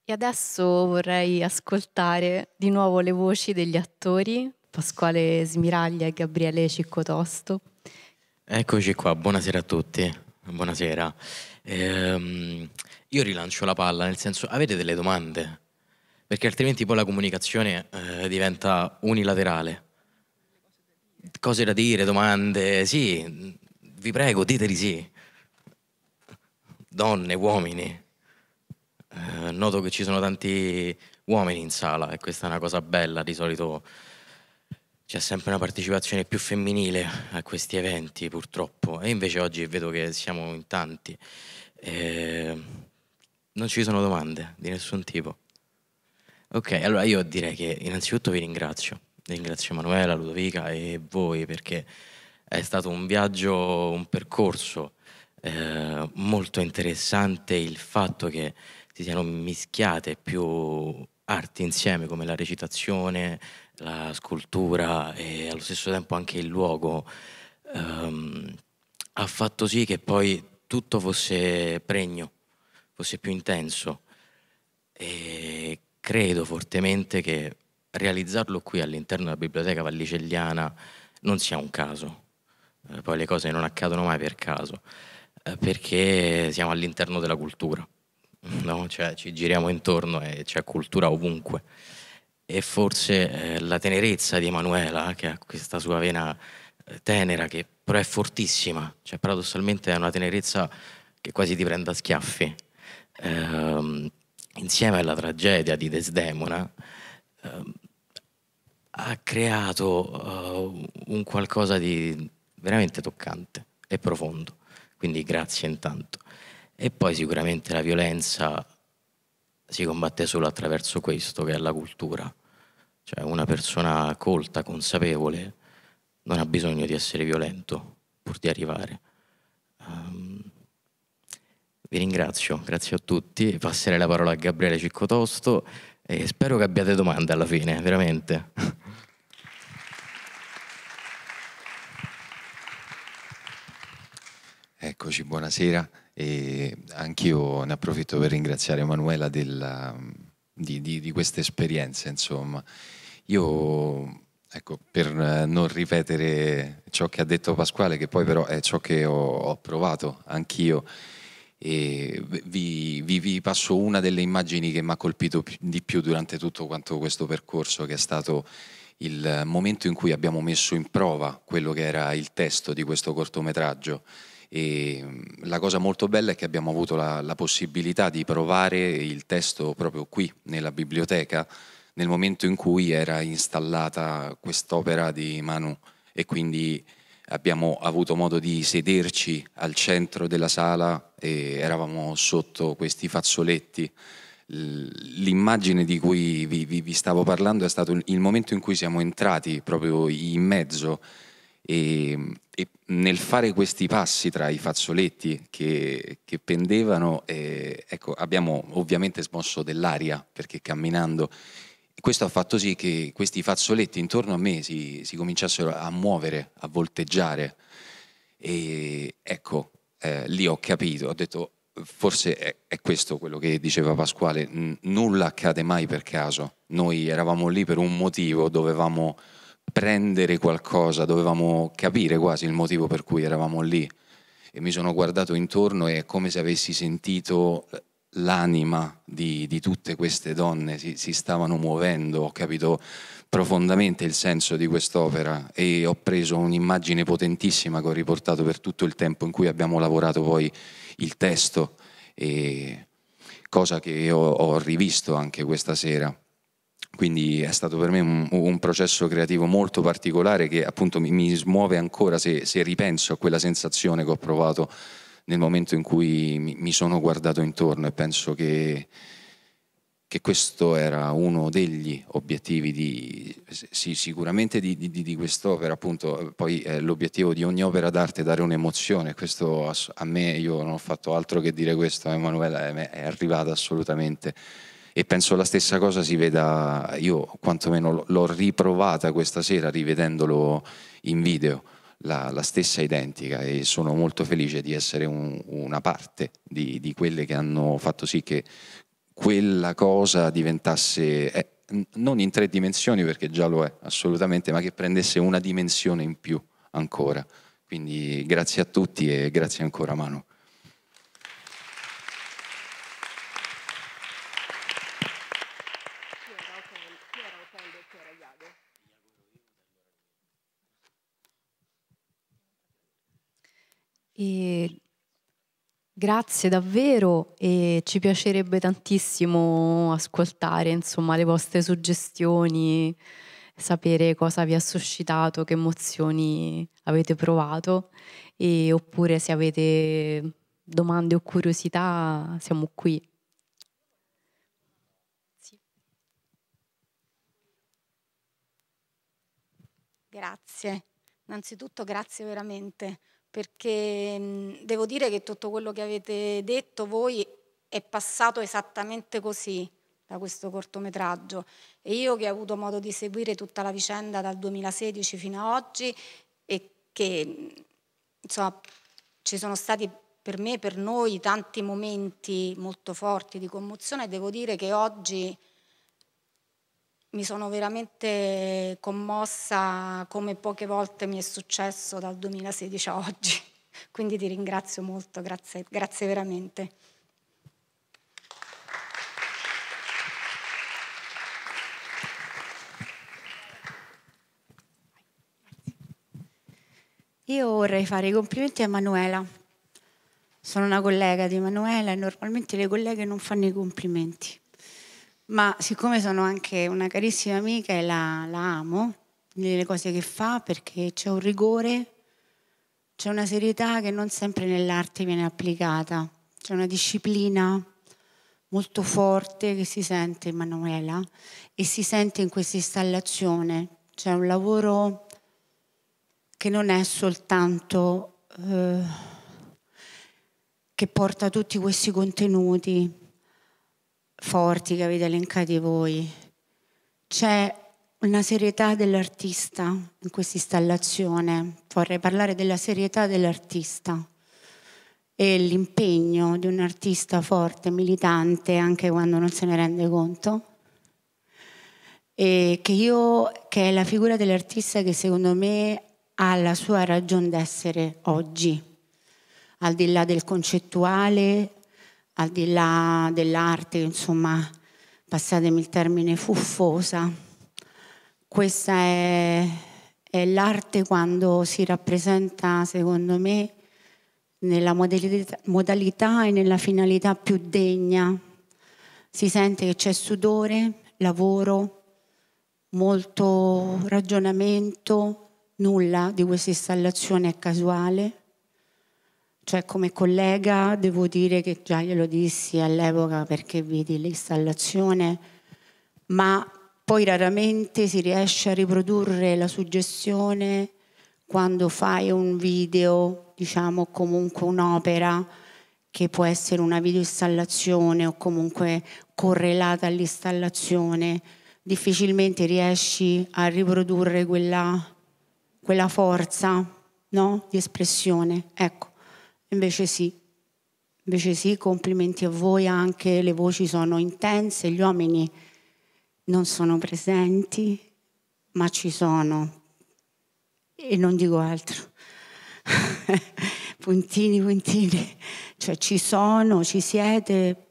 E adesso vorrei ascoltare di nuovo le voci degli attori Pasquale Smiraglia e Gabriele Ciccotosto. Eccoci qua, buonasera a tutti. Buonasera. Ehm, io rilancio la palla, nel senso avete delle domande? Perché altrimenti poi la comunicazione eh, diventa unilaterale. Cose da dire, domande, sì, vi prego, diteli sì. Donne, uomini eh, noto che ci sono tanti uomini in sala e questa è una cosa bella, di solito c'è sempre una partecipazione più femminile a questi eventi purtroppo e invece oggi vedo che siamo in tanti. Eh, non ci sono domande di nessun tipo. Ok, allora io direi che innanzitutto vi ringrazio, ringrazio Emanuela, Ludovica e voi perché è stato un viaggio, un percorso eh, molto interessante il fatto che si siano mischiate più arti insieme come la recitazione, la scultura e allo stesso tempo anche il luogo, ehm, ha fatto sì che poi tutto fosse pregno, fosse più intenso e credo fortemente che realizzarlo qui all'interno della biblioteca valliceliana non sia un caso, eh, poi le cose non accadono mai per caso, eh, perché siamo all'interno della cultura no? cioè, ci giriamo intorno e c'è cultura ovunque. E forse eh, la tenerezza di Emanuela, che ha questa sua vena eh, tenera, che però è fortissima, cioè paradossalmente è una tenerezza che quasi ti prende a schiaffi, eh, insieme alla tragedia di Desdemona, eh, ha creato eh, un qualcosa di veramente toccante e profondo. Quindi grazie intanto. E poi sicuramente la violenza si combatte solo attraverso questo, che è la cultura. Cioè una persona colta, consapevole, non ha bisogno di essere violento pur di arrivare. Um, vi ringrazio, grazie a tutti. Passerei la parola a Gabriele Ciccotosto e spero che abbiate domande alla fine, veramente. Eccoci, buonasera e anch'io ne approfitto per ringraziare Emanuela della, di, di, di queste esperienze, insomma. Io Ecco, per non ripetere ciò che ha detto Pasquale, che poi però è ciò che ho, ho provato anch'io, vi, vi, vi, passo una delle immagini che mi ha colpito di più durante tutto quanto questo percorso, che è stato il momento in cui abbiamo messo in prova quello che era il testo di questo cortometraggio e la cosa molto bella è che abbiamo avuto la, la possibilità di provare il testo proprio qui nella biblioteca nel momento in cui era installata quest'opera di Manu e quindi abbiamo avuto modo di sederci al centro della sala e eravamo sotto questi fazzoletti. L'immagine di cui vi, vi, vi, stavo parlando è stato il momento in cui siamo entrati proprio in mezzo e e nel fare questi passi tra i fazzoletti che, che pendevano, eh, ecco, abbiamo ovviamente smosso dell'aria perché camminando. Questo ha fatto sì che questi fazzoletti intorno a me si, si cominciassero a muovere, a volteggiare. E ecco, eh, lì ho capito, ho detto forse è, è, questo quello che diceva Pasquale, N nulla accade mai per caso, noi eravamo lì per un motivo, dovevamo prendere qualcosa, dovevamo capire quasi il motivo per cui eravamo lì. E mi sono guardato intorno e è come se avessi sentito l'anima di, di tutte queste donne, si, si stavano muovendo, ho capito profondamente il senso di quest'opera e ho preso un'immagine potentissima che ho riportato per tutto il tempo in cui abbiamo lavorato poi il testo, cosa che ho, ho rivisto anche questa sera quindi è stato per me un, un processo creativo molto particolare che appunto mi, mi smuove ancora se, se, ripenso a quella sensazione che ho provato nel momento in cui mi, mi sono guardato intorno e penso che, che questo era uno degli obiettivi di, sì, sicuramente di, di, di quest'opera, appunto, poi è eh, l'obiettivo di ogni opera d'arte è dare un'emozione, questo a me, io non ho fatto altro che dire questo a Emanuela, è arrivata assolutamente e penso la stessa cosa si veda, io quantomeno l'ho riprovata questa sera rivedendolo in video, la, la stessa identica e sono molto felice di essere un, una parte di, di, quelle che hanno fatto sì che quella cosa diventasse, eh, non in tre dimensioni perché già lo è assolutamente, ma che prendesse una dimensione in più ancora. Quindi grazie a tutti e grazie ancora Manu. Grazie davvero e ci piacerebbe tantissimo ascoltare insomma, le vostre suggestioni, sapere cosa vi ha suscitato, che emozioni avete provato e, oppure se avete domande o curiosità siamo qui. Sì. Grazie, innanzitutto grazie veramente perché devo dire che tutto quello che avete detto voi è passato esattamente così da questo cortometraggio e io che ho avuto modo di seguire tutta la vicenda dal 2016 fino ad oggi e che insomma ci sono stati per me, per noi tanti momenti molto forti di commozione, devo dire che oggi mi sono veramente commossa come poche volte mi è successo dal 2016 a oggi. Quindi ti ringrazio molto, grazie, grazie veramente. Io vorrei fare i complimenti a Emanuela. Sono una collega di Emanuela e normalmente le colleghe non fanno i complimenti ma siccome sono anche una carissima amica e la, la amo nelle cose che fa perché c'è un rigore, c'è una serietà che non sempre nell'arte viene applicata, c'è una disciplina molto forte che si sente in Manuela e si sente in questa installazione, c'è un lavoro che non è soltanto eh, che porta tutti questi contenuti, forti che avete elencati voi, c'è una serietà dell'artista in questa installazione. Vorrei parlare della serietà dell'artista e l'impegno di un artista forte, militante, anche quando non se ne rende conto. E che, io, che è la figura dell'artista che secondo me ha la sua ragione d'essere oggi, al di là del concettuale, al di là dell'arte, insomma, passatemi il termine, fuffosa. Questa è, è l'arte quando si rappresenta, secondo me, nella modalità, modalità e nella finalità più degna. Si sente che c'è sudore, lavoro, molto ragionamento, nulla di questa installazione è casuale, cioè come collega devo dire che già glielo dissi all'epoca perché vedi l'installazione, ma poi raramente si riesce a riprodurre la suggestione quando fai un video, diciamo comunque un'opera che può essere una videoinstallazione o comunque correlata all'installazione, difficilmente riesci a riprodurre quella, quella forza no? di espressione. Ecco Invece sì, invece sì, complimenti a voi anche, le voci sono intense, gli uomini non sono presenti, ma ci sono. E non dico altro. puntini, puntini. Cioè ci sono, ci siete,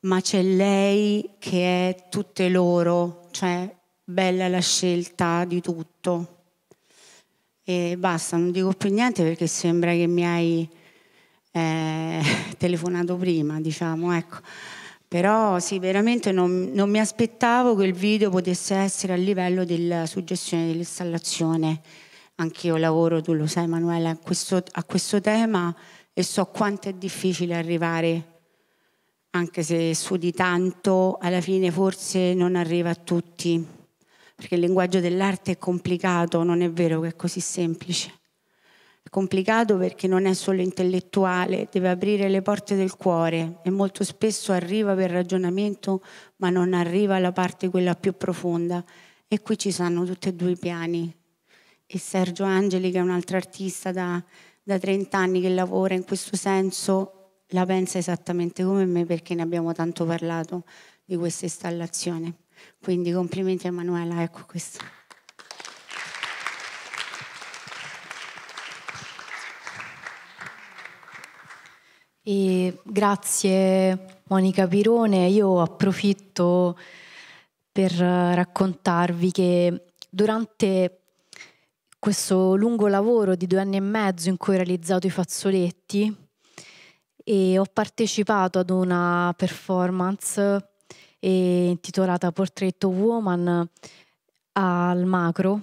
ma c'è lei che è tutte loro, cioè bella la scelta di tutto. E basta, non dico più niente perché sembra che mi hai eh, telefonato prima, diciamo, ecco. Però sì, veramente non, non, mi aspettavo che il video potesse essere a livello della suggestione dell'installazione. Anch'io lavoro, tu lo sai Manuela, a questo, a questo tema e so quanto è difficile arrivare, anche se studi tanto, alla fine forse non arriva a tutti, perché il linguaggio dell'arte è complicato, non è vero che è così semplice complicato perché non è solo intellettuale, deve aprire le porte del cuore e molto spesso arriva per ragionamento ma non arriva alla parte quella più profonda e qui ci sono tutti e due i piani. E Sergio Angeli che è un altro artista da, da 30 anni che lavora in questo senso la pensa esattamente come me perché ne abbiamo tanto parlato di questa installazione. Quindi complimenti a Emanuela, ecco questo. E grazie Monica Pirone, io approfitto per raccontarvi che durante questo lungo lavoro di due anni e mezzo in cui ho realizzato i fazzoletti e ho partecipato ad una performance eh, intitolata Portrait of Woman al Macro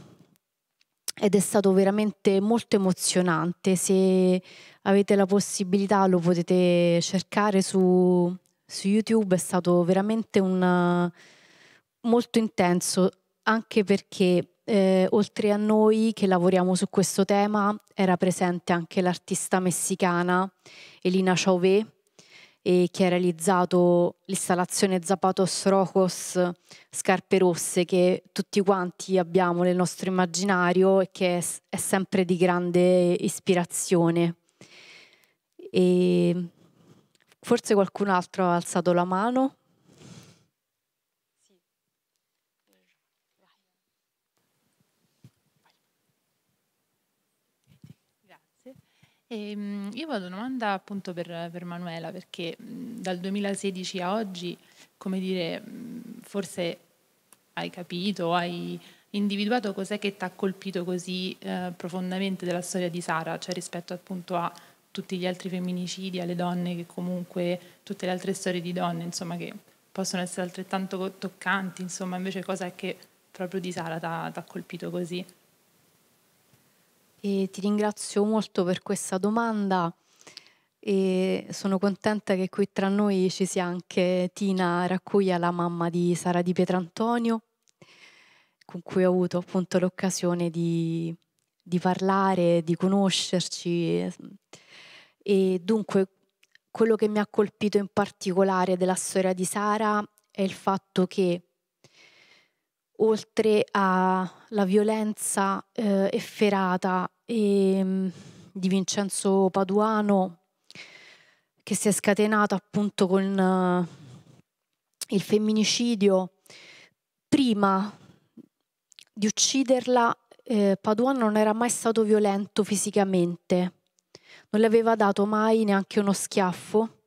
ed è stato veramente molto emozionante. Se avete la possibilità lo potete cercare su, su YouTube, è stato veramente un, molto intenso, anche perché eh, oltre a noi che lavoriamo su questo tema era presente anche l'artista messicana Elina Chauvet e che ha realizzato l'installazione Zapatos Rojos Scarpe Rosse che tutti quanti abbiamo nel nostro immaginario e che è, è sempre di grande ispirazione. E forse qualcun altro ha alzato la mano. Ehm, io avevo una domanda appunto per, per Manuela, perché mhmm, dal 2016 a oggi, come dire, mhmm, forse hai capito, hai individuato cos'è che ti ha colpito così eh, profondamente della storia di Sara, cioè rispetto appunto a tutti gli altri femminicidi, alle donne che comunque, tutte le altre storie di donne, insomma, che possono essere altrettanto toccanti, insomma, invece cosa è che proprio di Sara ti ha colpito così? E ti ringrazio molto per questa domanda e sono contenta che qui tra noi ci sia anche Tina Raccuia, la mamma di Sara di Pietrantonio, con cui ho avuto appunto l'occasione di, di parlare, di conoscerci. E dunque quello che mi ha colpito in particolare della storia di Sara è il fatto che oltre alla violenza eh, efferata e, ehm, di Vincenzo Paduano che si è scatenata appunto con eh, il femminicidio, prima di ucciderla eh, Paduano non era mai stato violento fisicamente, non le aveva dato mai neanche uno schiaffo,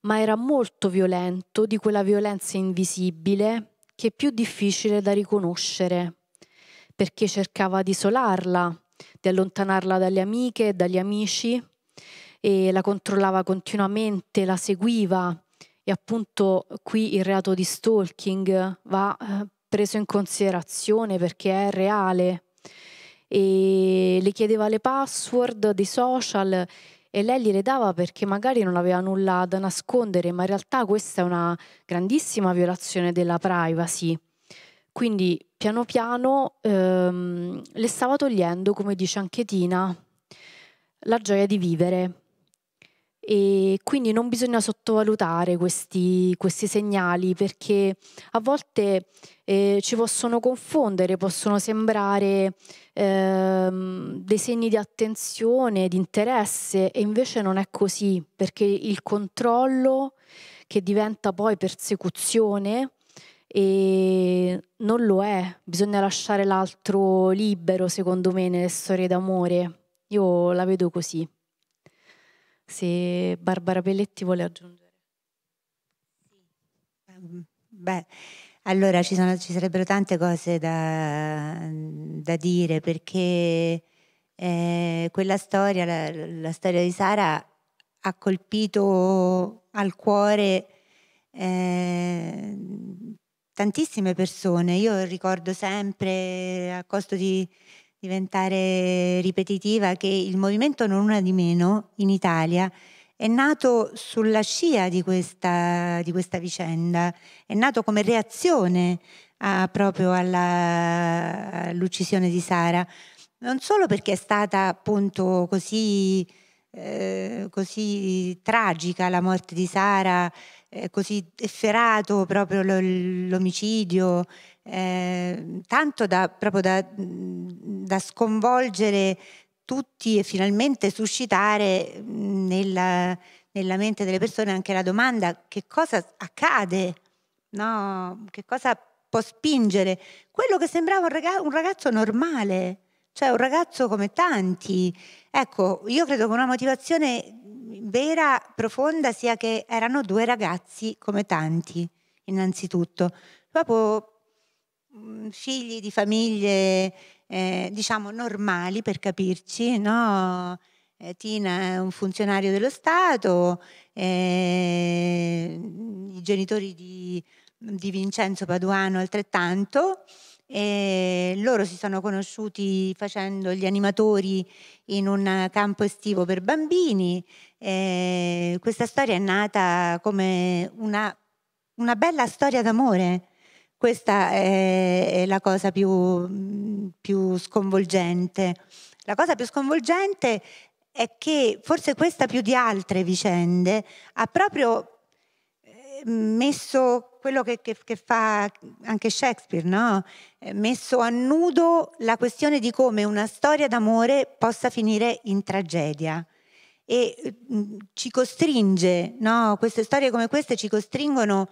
ma era molto violento, di quella violenza invisibile che è più difficile da riconoscere, perché cercava di isolarla, di allontanarla dalle amiche e dagli amici, e la controllava continuamente, la seguiva e appunto qui il reato di stalking va eh, preso in considerazione perché è reale e le chiedeva le password dei social e lei gliele dava perché magari non aveva nulla da nascondere, ma in realtà questa è una grandissima violazione della privacy. Quindi piano piano ehm, le stava togliendo, come dice anche Tina, la gioia di vivere, e quindi non bisogna sottovalutare questi, questi segnali perché a volte eh, ci possono confondere, possono sembrare ehm, dei segni di attenzione, di interesse e invece non è così perché il controllo che diventa poi persecuzione e non lo è, bisogna lasciare l'altro libero secondo me nelle storie d'amore, io la vedo così se Barbara Belletti vuole aggiungere. Ehm, beh, allora ci, sono, ci sarebbero tante cose da, da dire perché eh, quella storia, la, la, storia di Sara ha colpito al cuore eh, tantissime persone. Io ricordo sempre a costo di diventare ripetitiva, che il movimento Non Una di Meno in Italia è nato sulla scia di questa, di questa vicenda, è nato come reazione a, ah, proprio alla, all'uccisione di Sara, non solo perché è stata appunto così, eh, così tragica la morte di Sara, eh, così efferato proprio l'omicidio, Ehm, tanto da, proprio da, da, sconvolgere tutti e finalmente suscitare nella, nella, mente delle persone anche la domanda che cosa accade, no? che cosa può spingere quello che sembrava un, ragazzo, un ragazzo normale, cioè un ragazzo come tanti. Ecco, io credo che una motivazione vera, profonda, sia che erano due ragazzi come tanti, innanzitutto. Proprio Mm, figli di famiglie eh, diciamo normali per capirci, no? Eh, Tina è un funzionario dello Stato, eh, i genitori di, di, Vincenzo Paduano altrettanto. loro si sono conosciuti facendo gli animatori in un campo estivo per bambini. Eh, questa storia è nata come una, una bella storia d'amore, questa è la cosa più, più sconvolgente. La cosa più sconvolgente è che forse questa più di altre vicende ha proprio eh, messo quello che, che, che, fa anche Shakespeare, no? Eh, messo a nudo la questione di come una storia d'amore possa finire in tragedia. E mm, ci costringe, no? queste storie come queste ci costringono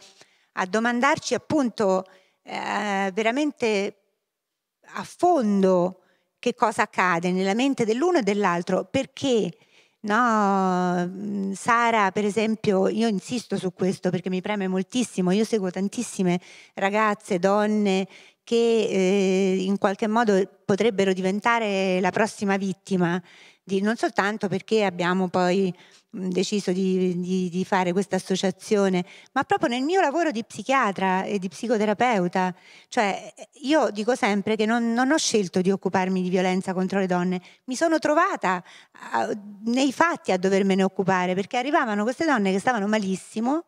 a domandarci appunto eh, veramente a fondo che cosa accade nella mente dell'uno e dell'altro, perché no, mm, Sara per esempio, io insisto su questo perché mi preme moltissimo, io seguo tantissime ragazze, donne che eh, in qualche modo potrebbero diventare la prossima vittima di, non soltanto perché abbiamo poi deciso di, di, di, fare questa associazione, ma proprio nel mio lavoro di psichiatra e di psicoterapeuta. Cioè, eh, io dico sempre che non, non ho scelto di occuparmi di violenza contro le donne, mi sono trovata a, nei fatti a dovermene occupare, perché arrivavano queste donne che stavano malissimo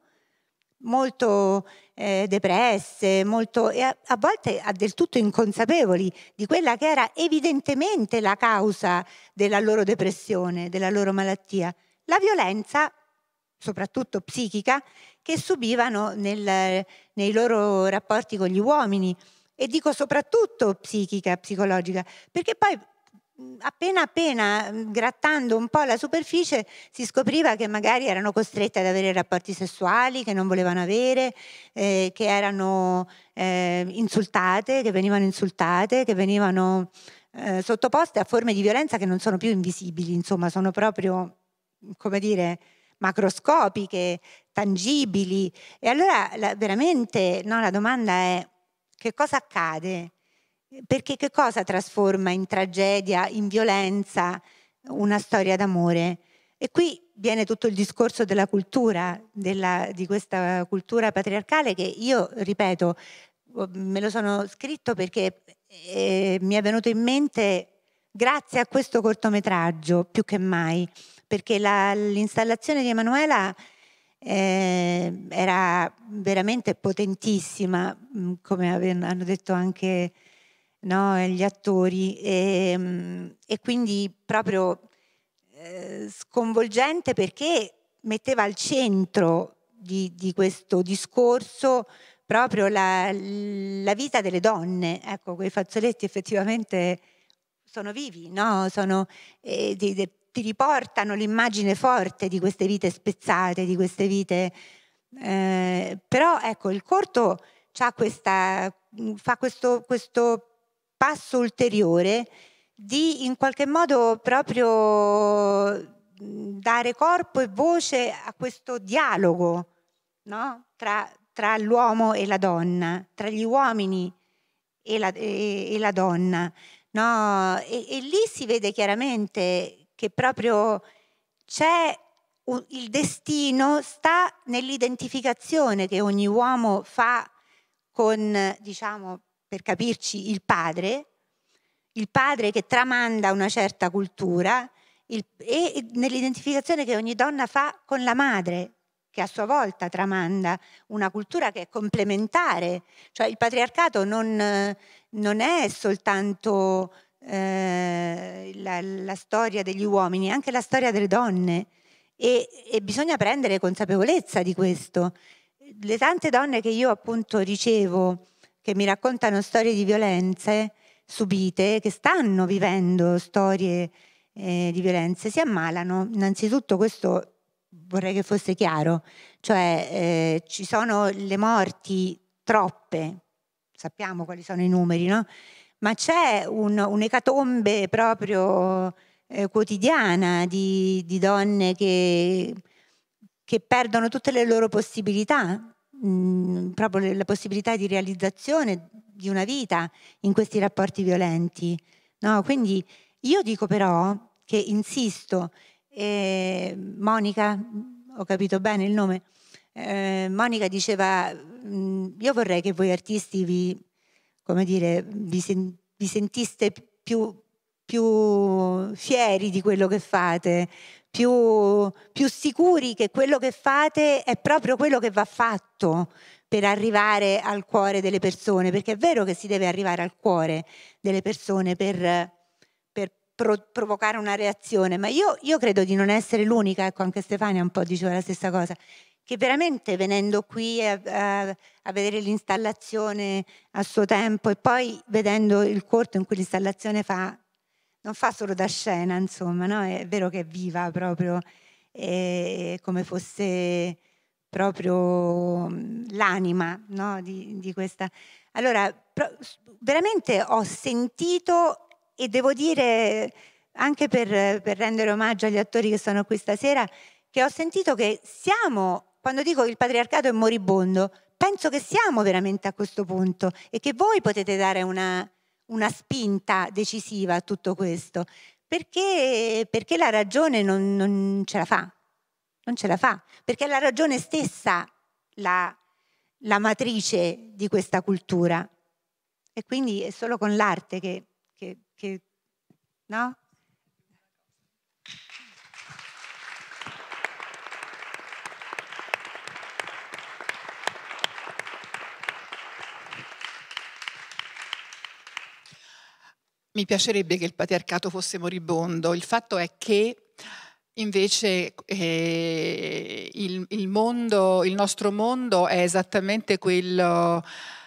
molto eh, depresse, molto, e a, a volte del tutto inconsapevoli di quella che era evidentemente la causa della loro depressione, della loro malattia, la violenza, soprattutto psichica, che subivano nel, nei loro rapporti con gli uomini. E dico soprattutto psichica, psicologica, perché poi appena appena grattando un po' la superficie si scopriva che magari erano costrette ad avere rapporti sessuali che non volevano avere, eh, che erano eh, insultate, che venivano insultate, che venivano eh, sottoposte a forme di violenza che non sono più invisibili, insomma, sono proprio, come dire, macroscopiche, tangibili. E allora la, veramente no, la domanda è che cosa accade? Eh, perché che cosa trasforma in tragedia, in violenza una storia d'amore? E qui viene tutto il discorso della cultura, della, di questa cultura patriarcale che io, ripeto, me lo sono scritto perché eh, mi è venuto in mente grazie a questo cortometraggio più che mai, perché la, l'installazione di Emanuela eh, era veramente potentissima, mm, come hanno detto anche no? gli attori e, ehm, e quindi proprio eh, sconvolgente perché metteva al centro di, di questo discorso proprio la, la, vita delle donne. Ecco, quei fazzoletti effettivamente sono vivi, no? sono, eh, ti, ti, riportano l'immagine forte di queste vite spezzate, di queste vite... Eh, però ecco, il corto questa, fa questo, questo passo ulteriore di in qualche modo proprio dare corpo e voce a questo dialogo no? tra, tra l'uomo e la donna, tra gli uomini e la, e, e la donna. No? E, e lì si vede chiaramente che proprio c'è il destino sta nell'identificazione che ogni uomo fa con, diciamo, per capirci, il padre, il padre che tramanda una certa cultura il, e nell'identificazione che ogni donna fa con la madre, che a sua volta tramanda una cultura che è complementare, cioè il patriarcato non, non è soltanto eh, la, la, storia degli uomini, è anche la storia delle donne e, e bisogna prendere consapevolezza di questo. Le tante donne che io appunto ricevo, che mi raccontano storie di violenze subite, che stanno vivendo storie eh, di violenze, si ammalano. Innanzitutto questo vorrei che fosse chiaro, cioè eh, ci sono le morti troppe, sappiamo quali sono i numeri, no? ma c'è un, un'ecatombe proprio eh, quotidiana di, di donne che, che perdono tutte le loro possibilità Mm, proprio la possibilità di realizzazione di una vita in questi rapporti violenti. No? Quindi io dico però che insisto, eh, Monica, ho capito bene il nome, eh, Monica diceva, mh, mm, io vorrei che voi artisti vi, come dire, vi, sen- vi sentiste più, più fieri di quello che fate, più, più sicuri che quello che fate è proprio quello che va fatto per arrivare al cuore delle persone, perché è vero che si deve arrivare al cuore delle persone per, per pro- provocare una reazione, ma io, io, credo di non essere l'unica, ecco anche Stefania un po' diceva la stessa cosa, che veramente venendo qui a, a, a vedere l'installazione a suo tempo e poi vedendo il corto in cui l'installazione fa non fa solo da scena, insomma, no? è vero che è viva proprio, è come fosse proprio mhmm, l'anima no? di, di, questa. Allora, veramente ho sentito e devo dire, anche per, per rendere omaggio agli attori che sono qui stasera, che ho sentito che siamo, quando dico che il patriarcato è moribondo, penso che siamo veramente a questo punto e che voi potete dare una, una spinta decisiva a tutto questo? Perché, perché la ragione non, non, ce la fa, non ce la fa, perché è la ragione stessa la, la matrice di questa cultura. E quindi è solo con l'arte che, che, che no? mi piacerebbe che il patriarcato fosse moribondo. Il fatto è che invece eh, il, il, mondo, il nostro mondo è esattamente quello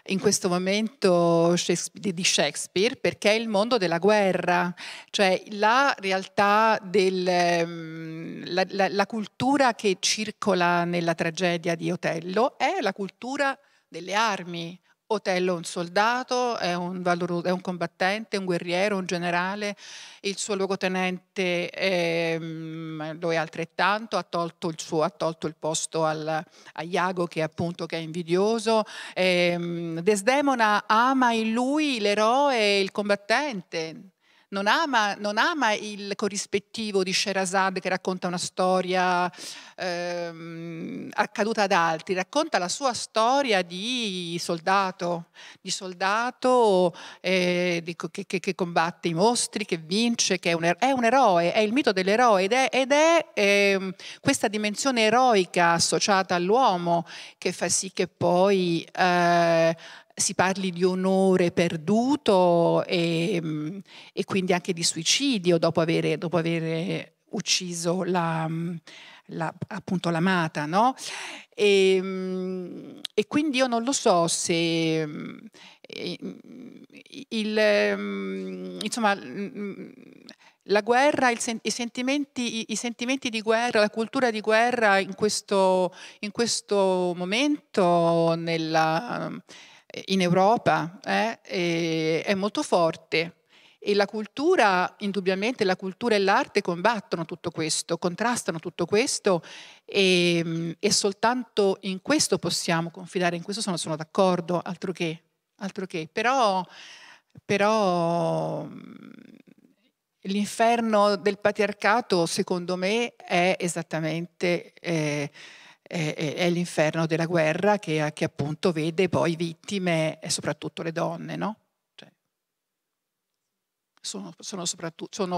in questo momento di Shakespeare perché è il mondo della guerra, cioè la realtà, del, mm, la, la, la cultura che circola nella tragedia di Otello è la cultura delle armi, Otello è un soldato, è un, valoroso, è un, combattente, un guerriero, un generale, il suo luogotenente è, ehm, lo è altrettanto, ha tolto il, suo, ha tolto il posto al, a Iago che appunto che è invidioso. E, ehm, Desdemona ama in lui l'eroe, e il combattente, non ama, non ama il corrispettivo di Sherazad che racconta una storia ehm, accaduta ad altri, racconta la sua storia di soldato, di soldato eh, di, che, che, che, combatte i mostri, che vince, che è un, er, è un eroe, è il mito dell'eroe ed è, ed è eh, questa dimensione eroica associata all'uomo che fa sì che poi... Eh, si parli di onore perduto e, mm, e quindi anche di suicidio dopo aver, dopo aver ucciso la, mm, la, appunto l'amata, no? E, mm, e, quindi io non lo so se il, insomma, la guerra, il, i, sentimenti, i, sentimenti, di guerra, la cultura di guerra in questo, in questo momento nella in Europa eh, è molto forte e la cultura, indubbiamente la cultura e l'arte combattono tutto questo, contrastano tutto questo e, ehm, e soltanto in questo possiamo confidare, in questo sono, sono d'accordo, altro che, altro che. Però, però l'inferno del patriarcato secondo me è esattamente... Eh, è l'inferno della guerra che, che, appunto vede poi vittime, e soprattutto le donne, no? Cioè, sono, sono,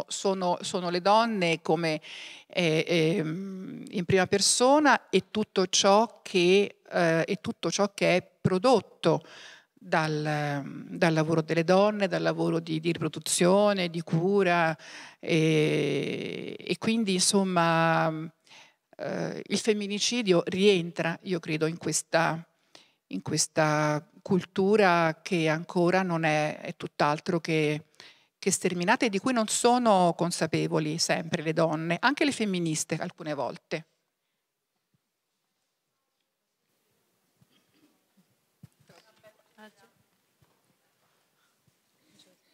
sono, sono, le donne come eh, eh, in prima persona e tutto ciò che, eh, tutto ciò che è prodotto dal, dal, lavoro delle donne, dal lavoro di, di riproduzione, di cura e, eh, e quindi insomma eh, il femminicidio rientra, io credo, in questa, in questa cultura che ancora non è, è tutt'altro che, che sterminata e di cui non sono consapevoli sempre le donne, anche le femministe alcune volte.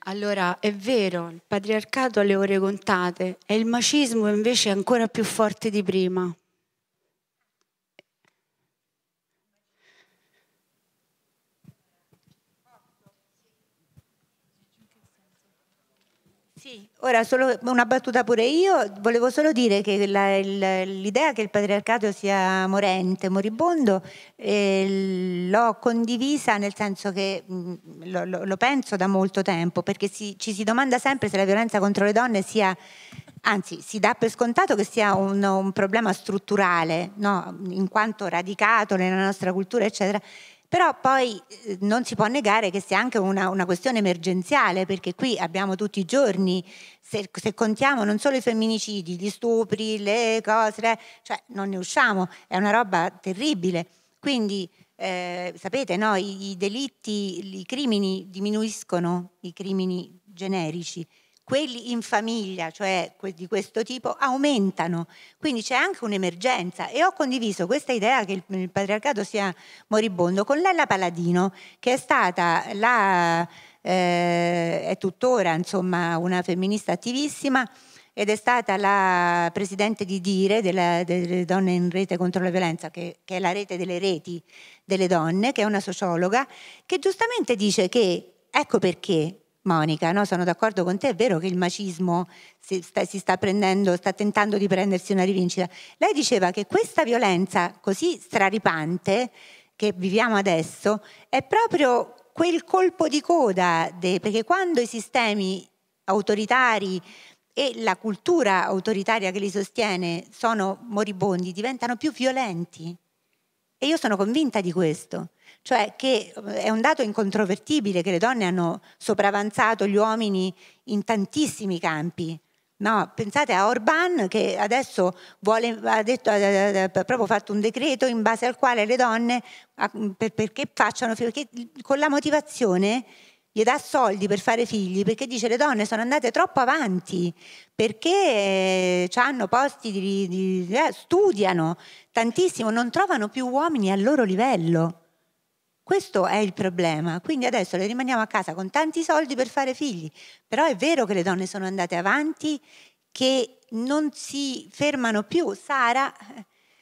Allora, è vero, il patriarcato ha le ore contate e il macismo invece è ancora più forte di prima. Ora, solo una battuta pure io, volevo solo dire che l'idea che il patriarcato sia morente, moribondo, eh, l'ho condivisa nel senso che mh, mm, lo, lo, penso da molto tempo, perché si, ci si domanda sempre se la violenza contro le donne sia, anzi si dà per scontato che sia un, un problema strutturale, no? in quanto radicato nella nostra cultura, eccetera. Però poi eh, non si può negare che sia anche una, una, questione emergenziale, perché qui abbiamo tutti i giorni, se, se contiamo non solo i femminicidi, gli stupri, le cose, cioè non ne usciamo, è una roba terribile. Quindi eh, sapete, no, i, i delitti, i crimini diminuiscono, i crimini generici quelli in famiglia, cioè di questo tipo, aumentano. Quindi c'è anche un'emergenza e ho condiviso questa idea che il patriarcato sia moribondo con Lella Paladino, che è stata la, eh, è tuttora insomma, una femminista attivissima ed è stata la presidente di Dire, della, delle donne in rete contro la violenza, che, che è la rete delle reti delle donne, che è una sociologa, che giustamente dice che ecco perché Monica, no? sono d'accordo con te, è vero che il macismo si sta, si sta, prendendo, sta tentando di prendersi una rivincita. Lei diceva che questa violenza così straripante che viviamo adesso è proprio quel colpo di coda, de, perché quando i sistemi autoritari e la cultura autoritaria che li sostiene sono moribondi, diventano più violenti. E io sono convinta di questo cioè che eh, è un dato incontrovertibile che le donne hanno sopravanzato gli uomini in tantissimi campi. No, pensate a Orban che adesso vuole, ha, detto, eh, eh, ha, proprio fatto un decreto in base al quale le donne, mm, perché facciano, perché con la motivazione gli dà soldi per fare figli perché dice le donne sono andate troppo avanti perché hanno posti di, di, studiano tantissimo non trovano più uomini al loro livello questo è il problema. Quindi adesso le rimaniamo a casa con tanti soldi per fare figli. Però è vero che le donne sono andate avanti, che non si fermano più. Sara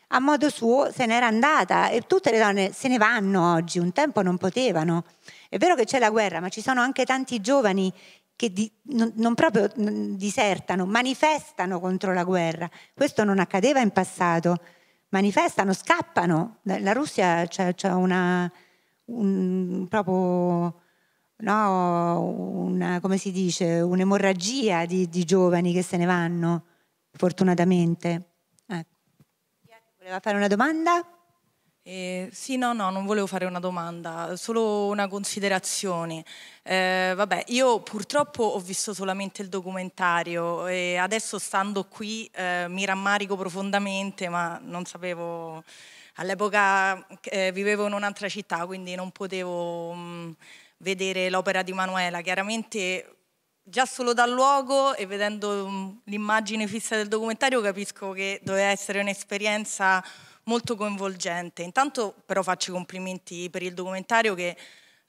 a modo suo se n'era andata e tutte le donne se ne vanno oggi, un tempo non potevano. È vero che c'è la guerra, ma ci sono anche tanti giovani che di, non, non, proprio disertano, manifestano contro la guerra. Questo non accadeva in passato. Manifestano, scappano. La Russia c'è, c'è una un, proprio no, una, come si dice, un'emorragia di, di, giovani che se ne vanno, fortunatamente. Ecco. Voleva fare una domanda? Eh, sì, no, no, non volevo fare una domanda, solo una considerazione. Eh, vabbè, io purtroppo ho visto solamente il documentario e adesso stando qui eh, mi rammarico profondamente, ma non sapevo All'epoca eh, vivevo in un'altra città, quindi non potevo mh, mm, vedere l'opera di Manuela. Chiaramente già solo dal luogo e vedendo mm, l'immagine fissa del documentario capisco che doveva essere un'esperienza molto coinvolgente. Intanto però faccio i complimenti per il documentario che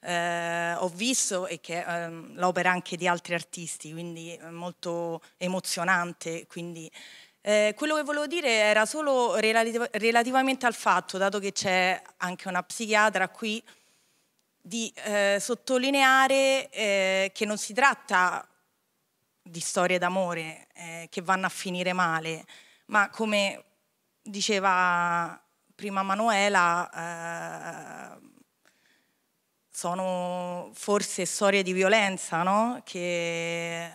eh, ho visto e che è eh, l'opera anche di altri artisti, quindi eh, molto emozionante, quindi eh, quello che volevo dire era solo relativ relativamente al fatto, dato che c'è anche una psichiatra qui, di eh, sottolineare eh, che non si tratta di storie d'amore eh, che vanno a finire male, ma come diceva prima Manuela, eh, sono forse storie di violenza no? che eh,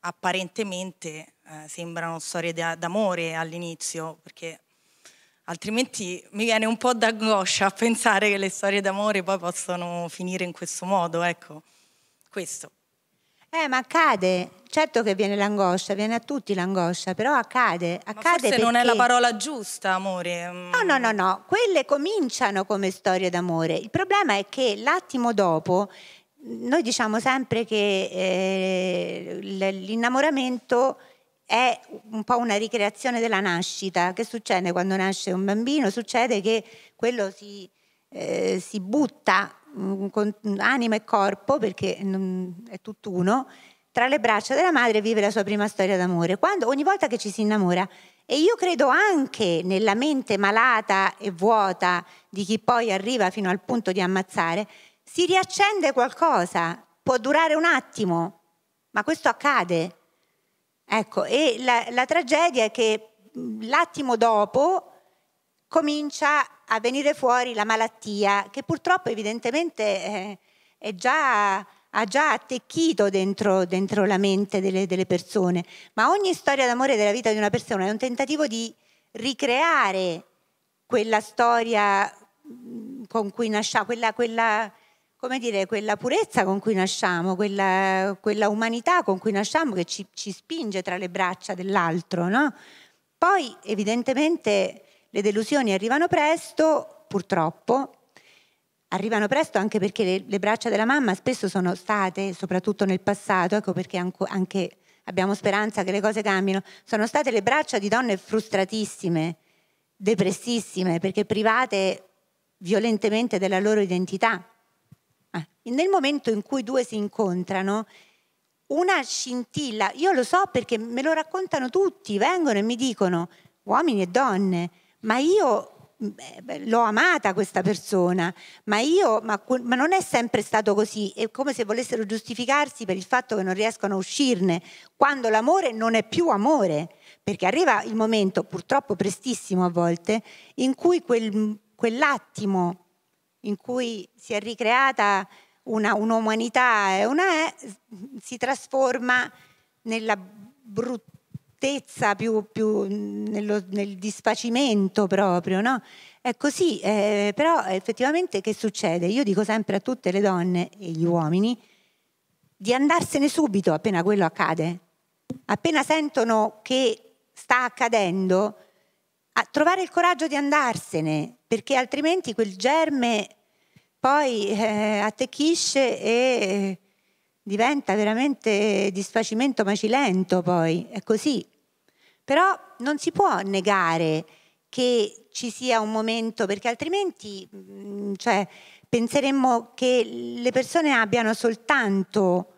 apparentemente eh, sembrano storie d'amore all'inizio, perché altrimenti mi viene un po' d'angoscia pensare che le storie d'amore poi possono finire in questo modo, ecco, questo. Eh, ma accade, certo che viene l'angoscia, viene a tutti l'angoscia, però accade, accade ma forse perché... non è la parola giusta, amore. Mm. No, no, no, no, quelle cominciano come storie d'amore. Il problema è che l'attimo dopo noi diciamo sempre che eh, l'innamoramento è un po' una ricreazione della nascita. Che succede quando nasce un bambino? Succede che quello si, eh, si butta mm, con anima e corpo, perché è tutt'uno, tra le braccia della madre e vive la sua prima storia d'amore. Quando, ogni volta che ci si innamora, e io credo anche nella mente malata e vuota di chi poi arriva fino al punto di ammazzare, si riaccende qualcosa, può durare un attimo, ma questo accade. Ecco, e la, la tragedia è che l'attimo dopo comincia a venire fuori la malattia, che purtroppo evidentemente è, eh, è già ha già attecchito dentro, dentro la mente delle, delle, persone, ma ogni storia d'amore della vita di una persona è un tentativo di ricreare quella storia con cui nasciamo, quella, quella, come dire, quella purezza con cui nasciamo, quella, quella umanità con cui nasciamo che ci, ci spinge tra le braccia dell'altro. No? Poi evidentemente le delusioni arrivano presto, purtroppo, arrivano presto anche perché le, le braccia della mamma spesso sono state, soprattutto nel passato, ecco perché anche, anche abbiamo speranza che le cose cambino, sono state le braccia di donne frustratissime, depressissime, perché private violentemente della loro identità eh. nel momento in cui due si incontrano, una scintilla, io lo so perché me lo raccontano tutti, vengono e mi dicono, uomini e donne, ma io eh, l'ho amata questa persona, ma io, ma, ma, non è sempre stato così, è come se volessero giustificarsi per il fatto che non riescono a uscirne, quando l'amore non è più amore, perché arriva il momento, purtroppo prestissimo a volte, in cui quel, quell'attimo in cui si è ricreata una, un'umanità e una è, si trasforma nella bruttezza, più, più nello, nel disfacimento proprio, no? È così, eh, però effettivamente che succede? Io dico sempre a tutte le donne e gli uomini di andarsene subito appena quello accade, appena sentono che sta accadendo, a trovare il coraggio di andarsene, perché altrimenti quel germe poi eh, attecchisce e eh, diventa veramente disfacimento macilento poi, è così. Però non si può negare che ci sia un momento, perché altrimenti mm, cioè, penseremmo che le persone abbiano soltanto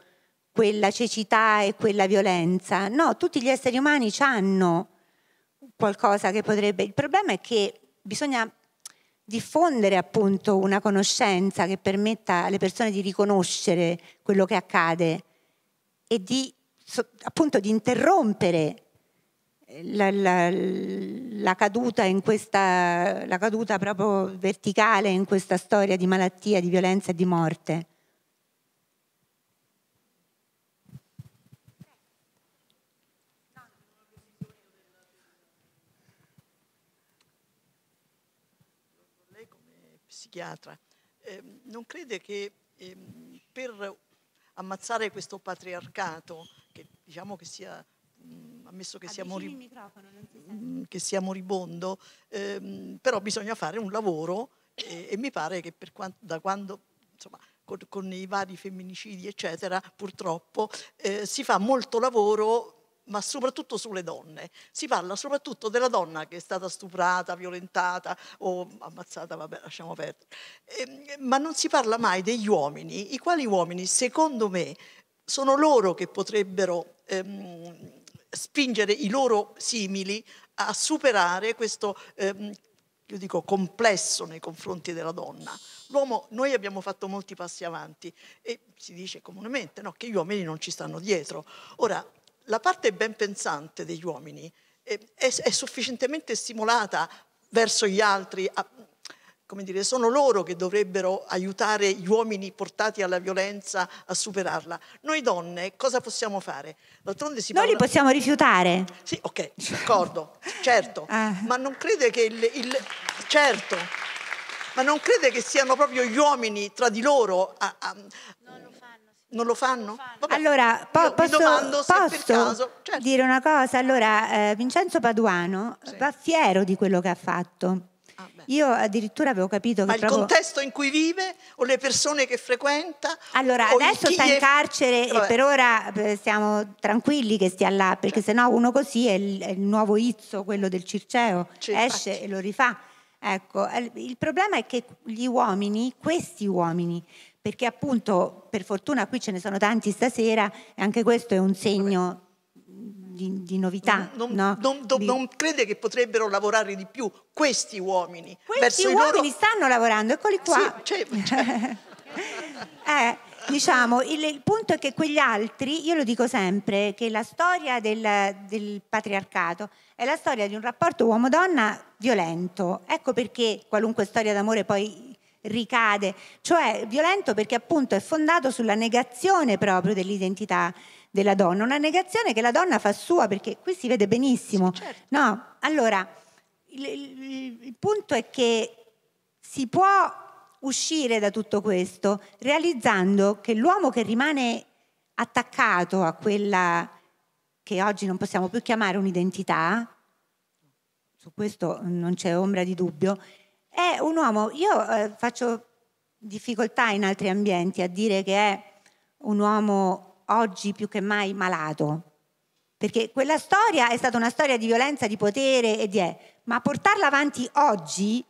quella cecità e quella violenza. No, tutti gli esseri umani ci hanno qualcosa che potrebbe... Il problema è che bisogna diffondere appunto una conoscenza che permetta alle persone di riconoscere quello che accade e di appunto di interrompere eh, la, la, la, caduta in questa la caduta proprio verticale in questa storia di malattia, di violenza e di morte. psichiatra, eh, non crede che eh, per ammazzare questo patriarcato, che diciamo che sia mh, mm, ammesso che ah, sia, morib- mh, mm, che sia, moribondo, ehm, però bisogna fare un lavoro e, e mi pare che per quanto, da quando, insomma, con, con, i vari femminicidi, eccetera, purtroppo eh, si fa molto lavoro ma soprattutto sulle donne. Si parla soprattutto della donna che è stata stuprata, violentata o ammazzata, vabbè lasciamo perdere, ehm, ma non si parla mai degli uomini, i quali uomini secondo me sono loro che potrebbero ehm, spingere i loro simili a superare questo... Ehm, io dico complesso nei confronti della donna. L'uomo, noi abbiamo fatto molti passi avanti e si dice comunemente no, che gli uomini non ci stanno dietro. Ora, la parte ben pensante degli uomini è, eh, è, è sufficientemente stimolata verso gli altri, a, come dire, sono loro che dovrebbero aiutare gli uomini portati alla violenza a superarla. Noi donne cosa possiamo fare? D'altronde si Noi parla... li possiamo rifiutare. Sì, ok, d'accordo, certo, ah. ma non crede che il, il... Certo, ma non crede che siano proprio gli uomini tra di loro a, a... No, non lo fanno? Vabbè. Allora, po posso, posso certo. dire una cosa? Eh. Allora, eh, Vincenzo Paduano sì. va fiero di quello che ha fatto. Ah, Io addirittura avevo capito Ma che. Ma il proprio... contesto in cui vive o le persone che frequenta? Allora, adesso sta in carcere è... e per ora eh, siamo tranquilli che stia là, perché certo. sennò uno così è il, è il, nuovo Izzo, quello del Circeo, C'è esce infatti. e lo rifà. Ecco, il problema è che gli uomini, questi uomini, perché appunto per fortuna qui ce ne sono tanti stasera e anche questo è un segno di, di novità. Non, no? non, di... non, crede che potrebbero lavorare di più questi uomini? Questi uomini loro... stanno lavorando, eccoli qua. Sì, c'è, c'è. eh, diciamo, il, il, punto è che quegli altri, io lo dico sempre, che la storia del, del patriarcato è la storia di un rapporto uomo-donna violento. Ecco perché qualunque storia d'amore poi ricade, cioè violento perché appunto è fondato sulla negazione proprio dell'identità della donna, una negazione che la donna fa sua perché qui si vede benissimo. certo. No, allora il, il, il punto è che si può uscire da tutto questo realizzando che l'uomo che rimane attaccato a quella che oggi non possiamo più chiamare un'identità, su questo non c'è ombra di dubbio, è un uomo, io eh, faccio difficoltà in altri ambienti a dire che è un uomo oggi più che mai malato, perché quella storia è stata una storia di violenza, di potere e di... È, ma portarla avanti oggi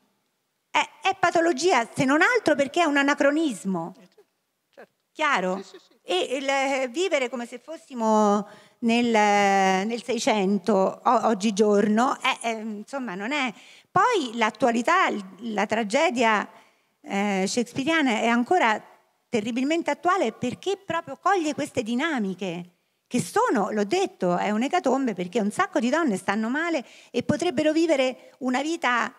è, è, patologia, se non altro perché è un anacronismo. Eh, certo, certo. Chiaro? Sì, sì, sì. E il, eh, vivere come se fossimo nel, nel 600 o, oggigiorno, è, è, insomma, non è poi l'attualità, la tragedia eh, shakespeariana è ancora terribilmente attuale perché proprio coglie queste dinamiche che sono, l'ho detto, è un'ecatombe perché un sacco di donne stanno male e potrebbero vivere una vita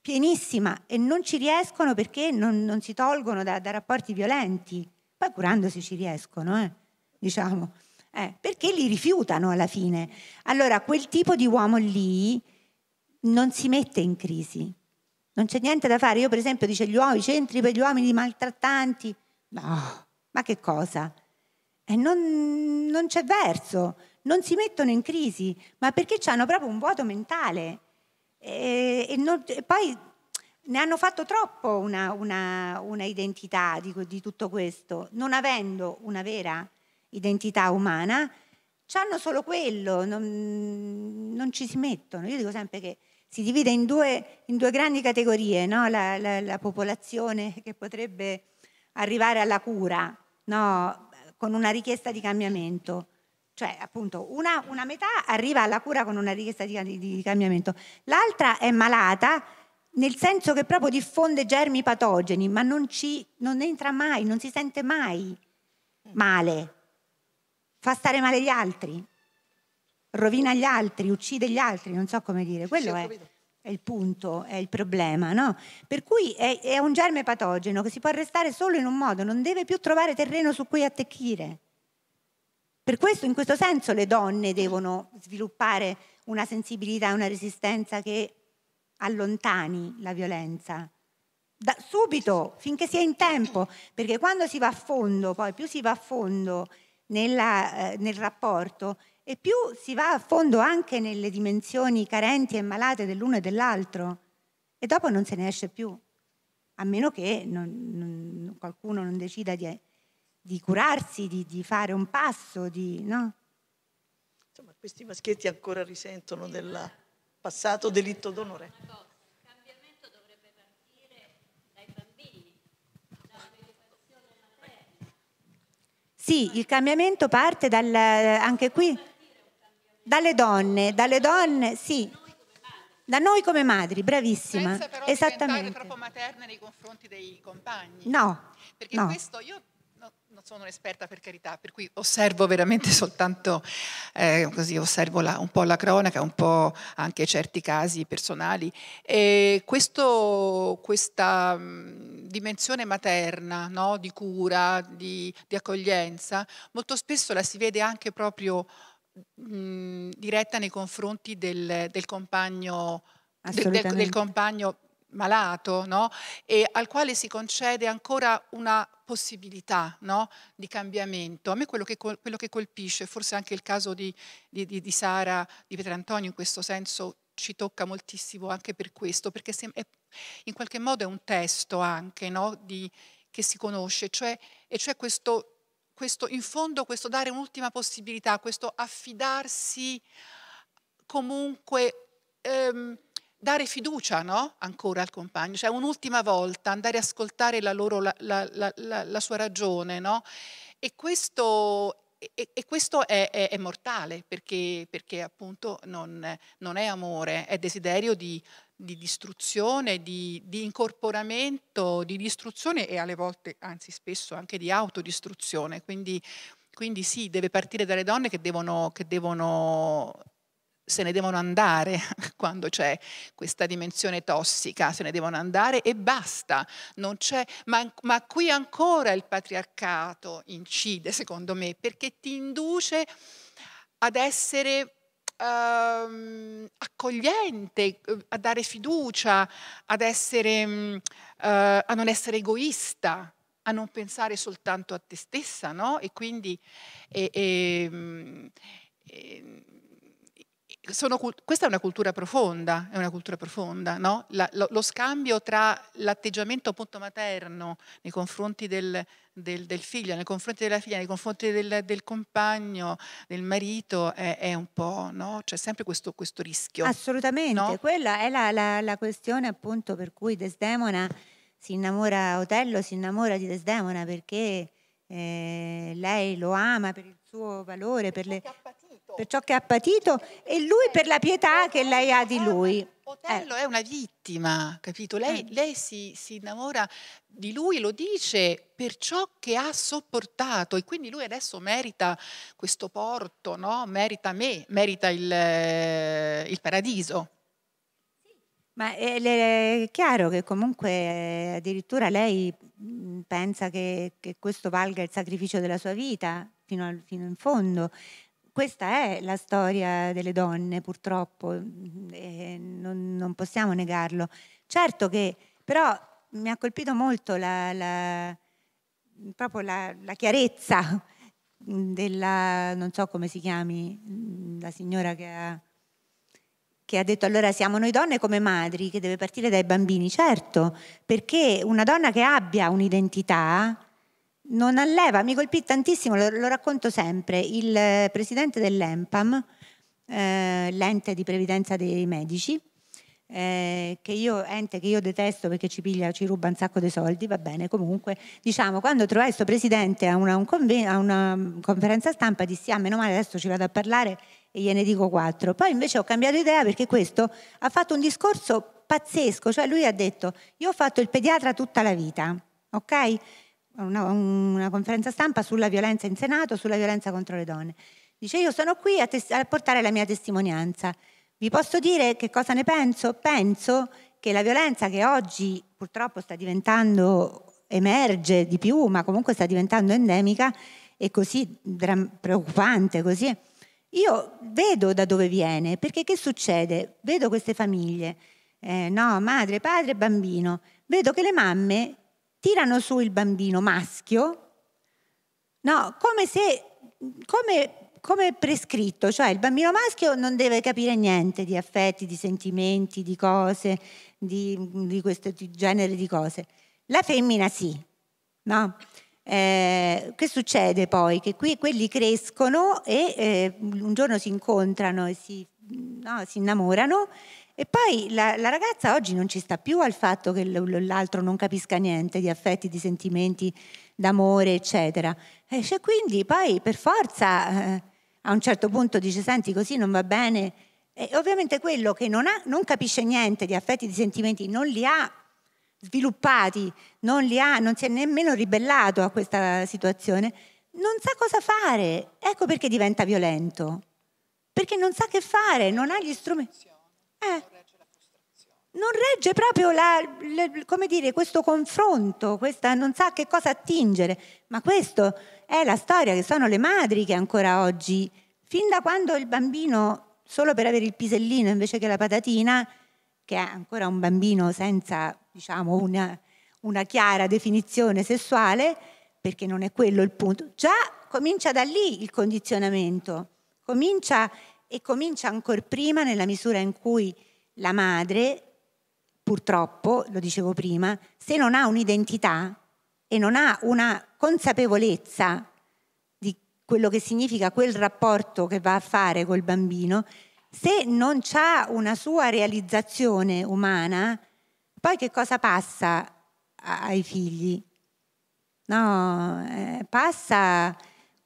pienissima e non ci riescono perché non, non si tolgono da, da, rapporti violenti. Poi curandosi ci riescono, eh, diciamo, eh, perché li rifiutano alla fine. Allora, quel tipo di uomo lì non si mette in crisi. Non c'è niente da fare. Io per esempio dice gli uomini, centri per gli uomini maltrattanti. No, ma che cosa? E non, non c'è verso, non si mettono in crisi, ma perché hanno proprio un vuoto mentale. E, e, non, e poi ne hanno fatto troppo una, una, una identità di, di, tutto questo, non avendo una vera identità umana, hanno solo quello, non, non ci si mettono. Io dico sempre che si divide in due, in due grandi categorie, no? la, la, la, popolazione che potrebbe arrivare alla cura no? con una richiesta di cambiamento. Cioè, appunto, una, una, metà arriva alla cura con una richiesta di, di cambiamento, l'altra è malata nel senso che proprio diffonde germi patogeni, ma non, ci, non entra mai, non si sente mai male, fa stare male gli altri rovina gli altri, uccide gli altri, non so come dire, quello è, è il punto, è il problema, no? Per cui è, è, un germe patogeno che si può arrestare solo in un modo, non deve più trovare terreno su cui attecchire. Per questo, in questo senso, le donne devono sviluppare una sensibilità, una resistenza che allontani la violenza. Da, subito, finché sia in tempo, perché quando si va a fondo, poi più si va a fondo nella, eh, nel rapporto, e più si va a fondo anche nelle dimensioni carenti e malate dell'uno e dell'altro e dopo non se ne esce più, a meno che non, non, qualcuno non decida di, di curarsi, di, di, fare un passo, di, no? Insomma, questi maschietti ancora risentono del passato delitto d'onore. Sì, il cambiamento parte dal, eh, anche qui dalle donne, dalle donne, sì. Da noi come madri, bravissima. Senza però Esattamente. diventare troppo materna nei confronti dei compagni. No. Perché no. questo io non sono un'esperta per carità, per cui osservo veramente soltanto, eh, così osservo la, un po' la cronaca, un po' anche certi casi personali. Questo, questa mm, dimensione materna, no? di cura, di, di accoglienza, molto spesso la si vede anche proprio diretta nei confronti del, del, compagno, del, del compagno malato no? e al quale si concede ancora una possibilità no? di cambiamento. A me quello che, quello che, colpisce, forse anche il caso di, di, di, di Sara, di Pietrantonio in questo senso ci tocca moltissimo anche per questo, perché è, in qualche modo è un testo anche no? che si conosce, cioè, e c'è cioè questo questo, in fondo questo dare un'ultima possibilità, questo affidarsi comunque, ehm, dare fiducia no? ancora al compagno, cioè un'ultima volta andare a ascoltare la, loro, la, la, la sua ragione. No? E questo e, e, questo è, è, è mortale perché, perché appunto non, non, è amore, è desiderio di di distruzione, di, di, incorporamento, di distruzione e alle volte, anzi spesso anche di autodistruzione. Quindi, quindi sì, deve partire dalle donne che devono, che devono se ne devono andare quando c'è questa dimensione tossica, se ne devono andare e basta. Ma, ma, qui ancora il patriarcato incide, secondo me, perché ti induce ad essere ehm, accogliente, ehm, a dare fiducia, ad essere, mm, eh, a non essere egoista, a non pensare soltanto a te stessa, no? E quindi... E, e, mm, e, sono, questa è una cultura profonda, è una cultura profonda no? la, lo, lo, scambio tra l'atteggiamento appunto materno nei confronti del, del, del, figlio, nei confronti della figlia, nei confronti del, del compagno, del marito, è, è un po', no? c'è sempre questo, questo rischio. Assolutamente, no? quella è la, la, la, questione appunto per cui Desdemona si innamora, Otello si innamora di Desdemona perché eh, lei lo ama per il suo valore, per le per ciò che ha patito e lui per la pietà che lei ha di lui. Otello eh. è una vittima, capito? Lei, eh. lei si, si, innamora di lui, lo dice per ciò che ha sopportato e quindi lui adesso merita questo porto, no? merita me, merita il, il paradiso. Ma eh, è, chiaro che comunque eh, addirittura lei pensa che, che questo valga il sacrificio della sua vita fino, al, fino in fondo questa è la storia delle donne, purtroppo, mm, non, non, possiamo negarlo. Certo che, però, mi ha colpito molto la, la, proprio la, la chiarezza della, non so come si chiami, mm, la signora che ha, che ha detto allora siamo noi donne come madri, che deve partire dai bambini. Certo, perché una donna che abbia un'identità non alleva, mi colpì tantissimo, lo, lo racconto sempre, il eh, presidente dell'EMPAM, eh, l'ente di previdenza dei medici, eh, che io, ente che io detesto perché ci piglia, ci ruba un sacco di soldi, va bene, comunque, diciamo, quando trovai questo presidente a una, un conven- a una, conferenza stampa dissi, ah, meno male, adesso ci vado a parlare e gliene dico quattro. Poi invece ho cambiato idea perché questo ha fatto un discorso pazzesco, cioè lui ha detto, io ho fatto il pediatra tutta la vita, ok? una, una conferenza stampa sulla violenza in Senato, sulla violenza contro le donne. Dice io sono qui a, tes- a portare la mia testimonianza. Vi posso dire che cosa ne penso? Penso che la violenza che oggi purtroppo sta diventando emerge di più, ma comunque sta diventando endemica è così preoccupante, così. Io vedo da dove viene, perché che succede? Vedo queste famiglie, eh, no, madre, padre, bambino, vedo che le mamme tirano su il bambino maschio, no, come se, come, come prescritto, cioè il bambino maschio non deve capire niente di affetti, di sentimenti, di cose, di, di questo genere di cose. La femmina sì, no? Eh, che succede poi? Che qui quelli crescono e eh, un giorno si incontrano e si, no, si innamorano e poi la, la, ragazza oggi non ci sta più al fatto che l'altro non capisca niente di affetti, di sentimenti, d'amore, eccetera. E cioè, quindi poi per forza eh, a un certo punto dice senti così non va bene. E ovviamente quello che non, ha, non capisce niente di affetti, di sentimenti, non li ha sviluppati, non, li ha, non si è nemmeno ribellato a questa situazione, non sa cosa fare. Ecco perché diventa violento. Perché non sa che fare, non ha gli strumenti eh, non regge proprio la, le, dire, questo confronto, questa non sa che cosa attingere, ma questa è la storia che sono le madri che ancora oggi, fin da quando il bambino, solo per avere il pisellino invece che la patatina, che è ancora un bambino senza diciamo, una, una chiara definizione sessuale, perché non è quello il punto, già comincia da lì il condizionamento, comincia e comincia ancora prima nella misura in cui la madre, purtroppo, lo dicevo prima, se non ha un'identità e non ha una consapevolezza di quello che significa quel rapporto che va a fare col bambino, se non c'ha una sua realizzazione umana, poi che cosa passa ai figli? No, eh, passa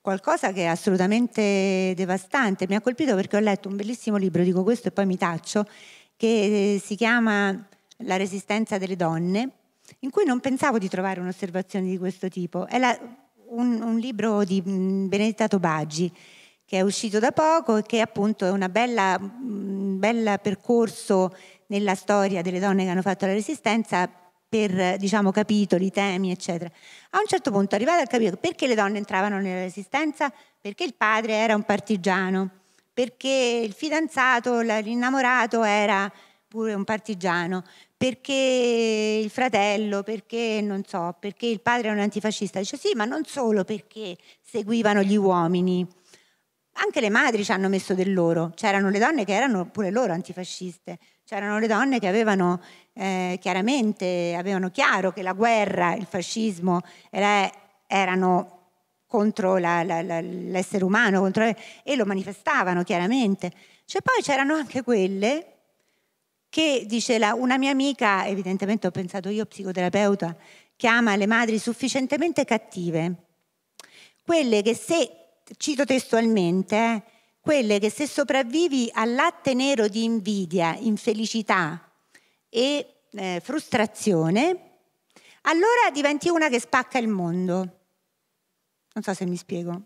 qualcosa che è assolutamente devastante. Mi ha colpito perché ho letto un bellissimo libro, dico questo e poi mi taccio, che eh, si chiama La resistenza delle donne, in cui non pensavo di trovare un'osservazione di questo tipo. È la, un, un, libro di mm, Benedetta Tobaggi che è uscito da poco e che appunto è un mm, bel percorso nella storia delle donne che hanno fatto la resistenza per diciamo, capitoli, temi, eccetera. A un certo punto, arrivata a capire perché le donne entravano nella resistenza, perché il padre era un partigiano, perché il fidanzato, l'innamorato era pure un partigiano, perché il fratello, perché non so, perché il padre era un antifascista. Dice sì, ma non solo perché seguivano gli uomini. Anche le madri ci hanno messo del loro, c'erano le donne che erano pure loro antifasciste, C'erano le donne che avevano eh, chiaramente, avevano chiaro che la guerra, il fascismo era, erano contro la, la, la, l'essere umano contro e lo manifestavano chiaramente. Cioè, poi c'erano anche quelle che, dice una mia amica, evidentemente ho pensato io, psicoterapeuta, chiama le madri sufficientemente cattive, quelle che se, cito testualmente, eh, quelle che se sopravvivi al latte nero di invidia, infelicità e eh, frustrazione, allora diventi una che spacca il mondo. Non so se mi spiego.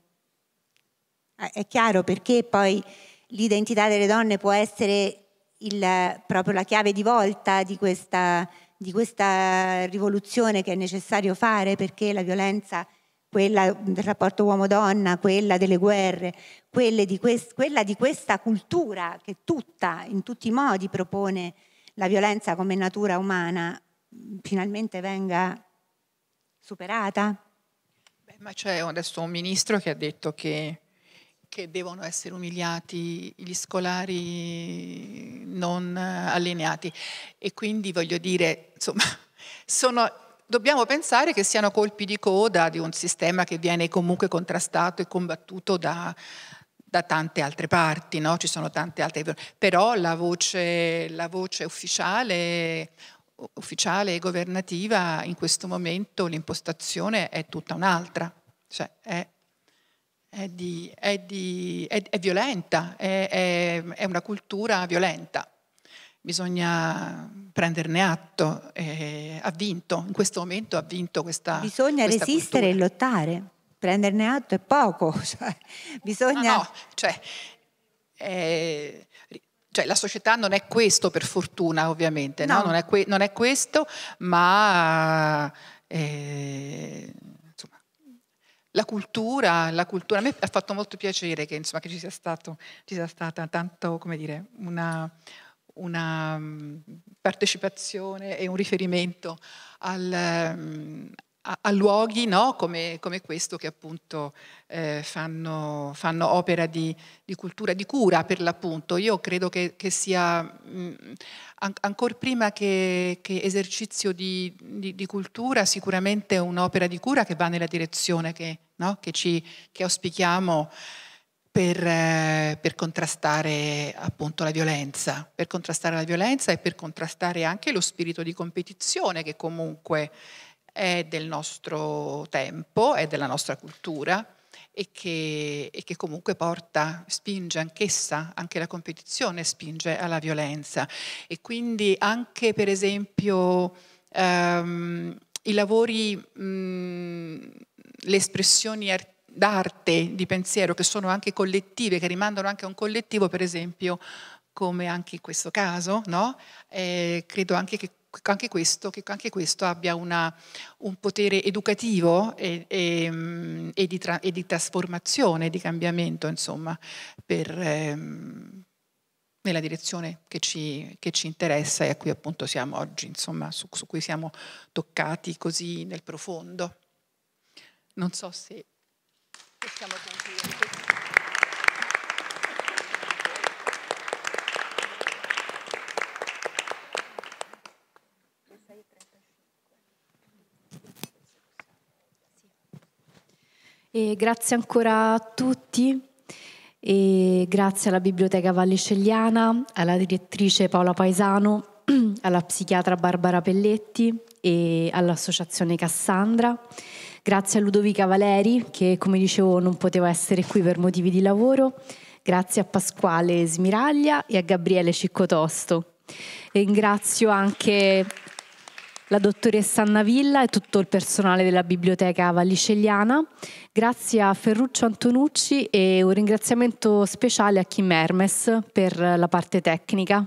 Eh, è chiaro perché poi l'identità delle donne può essere il, proprio la chiave di volta di questa, di questa rivoluzione che è necessario fare perché la violenza quella del rapporto uomo-donna, quella delle guerre, di quest- quella di questa cultura che tutta, in tutti i modi propone la violenza come natura umana, finalmente venga superata? Beh, ma c'è adesso un ministro che ha detto che, che devono essere umiliati gli scolari non allineati e quindi voglio dire, insomma, sono dobbiamo pensare che siano colpi di coda di un sistema che viene comunque contrastato e combattuto da, da tante altre parti, no? ci sono tante altre... Però la voce, la voce ufficiale, ufficiale, e governativa in questo momento, l'impostazione è tutta un'altra, cioè è, è, di, è, di, è violenta, è una cultura violenta bisogna prenderne atto, eh, ha vinto, in questo momento ha vinto questa... Bisogna questa resistere cultura. e lottare, prenderne atto è poco, cioè, bisogna... No, no cioè, eh, cioè, la società non è questo per fortuna ovviamente, no. No? Non, è que- non, è questo, ma... Eh, la cultura, la cultura, a me ha fatto molto piacere che, insomma, che ci, sia stato, ci sia stata tanto, come dire, una, una mm, partecipazione e un riferimento al, mm, a, a, luoghi no? come, come, questo che appunto eh, fanno, fanno, opera di, di, cultura, di cura per l'appunto. Io credo che, che sia, mh, mm, an- ancora prima che, che esercizio di, di, di, cultura, sicuramente un'opera di cura che va nella direzione che, no? che ci, auspichiamo per, eh, per, contrastare appunto la violenza, per contrastare la violenza e per contrastare anche lo spirito di competizione che comunque è del nostro tempo, è della nostra cultura e che, e che comunque porta, spinge anch'essa, anche la competizione spinge alla violenza. E quindi anche per esempio ehm, i lavori, mh, mhmm, le espressioni artistiche, d'arte, di pensiero, che sono anche collettive, che rimandano anche a un collettivo, per esempio, come anche in questo caso, no? eh, credo anche che anche questo, che anche questo abbia una, un potere educativo e, e, mm, e, di tra, e, di trasformazione, di cambiamento, insomma, per, ehm, nella direzione che ci, che ci, interessa e a cui appunto siamo oggi, insomma, su, su cui siamo toccati così nel profondo. Non so se possiamo concludere. E grazie ancora a tutti e grazie alla Biblioteca Valle Vallicelliana, alla direttrice Paola Paesano, alla psichiatra Barbara Pelletti e all'Associazione Cassandra. Grazie a Ludovica Valeri che come dicevo non poteva essere qui per motivi di lavoro, grazie a Pasquale Smiraglia e a Gabriele Ciccotosto. ringrazio anche la dottoressa Annavilla e tutto il personale della biblioteca Valliceliana, Grazie a Ferruccio Antonucci e un ringraziamento speciale a Kim Hermes per la parte tecnica.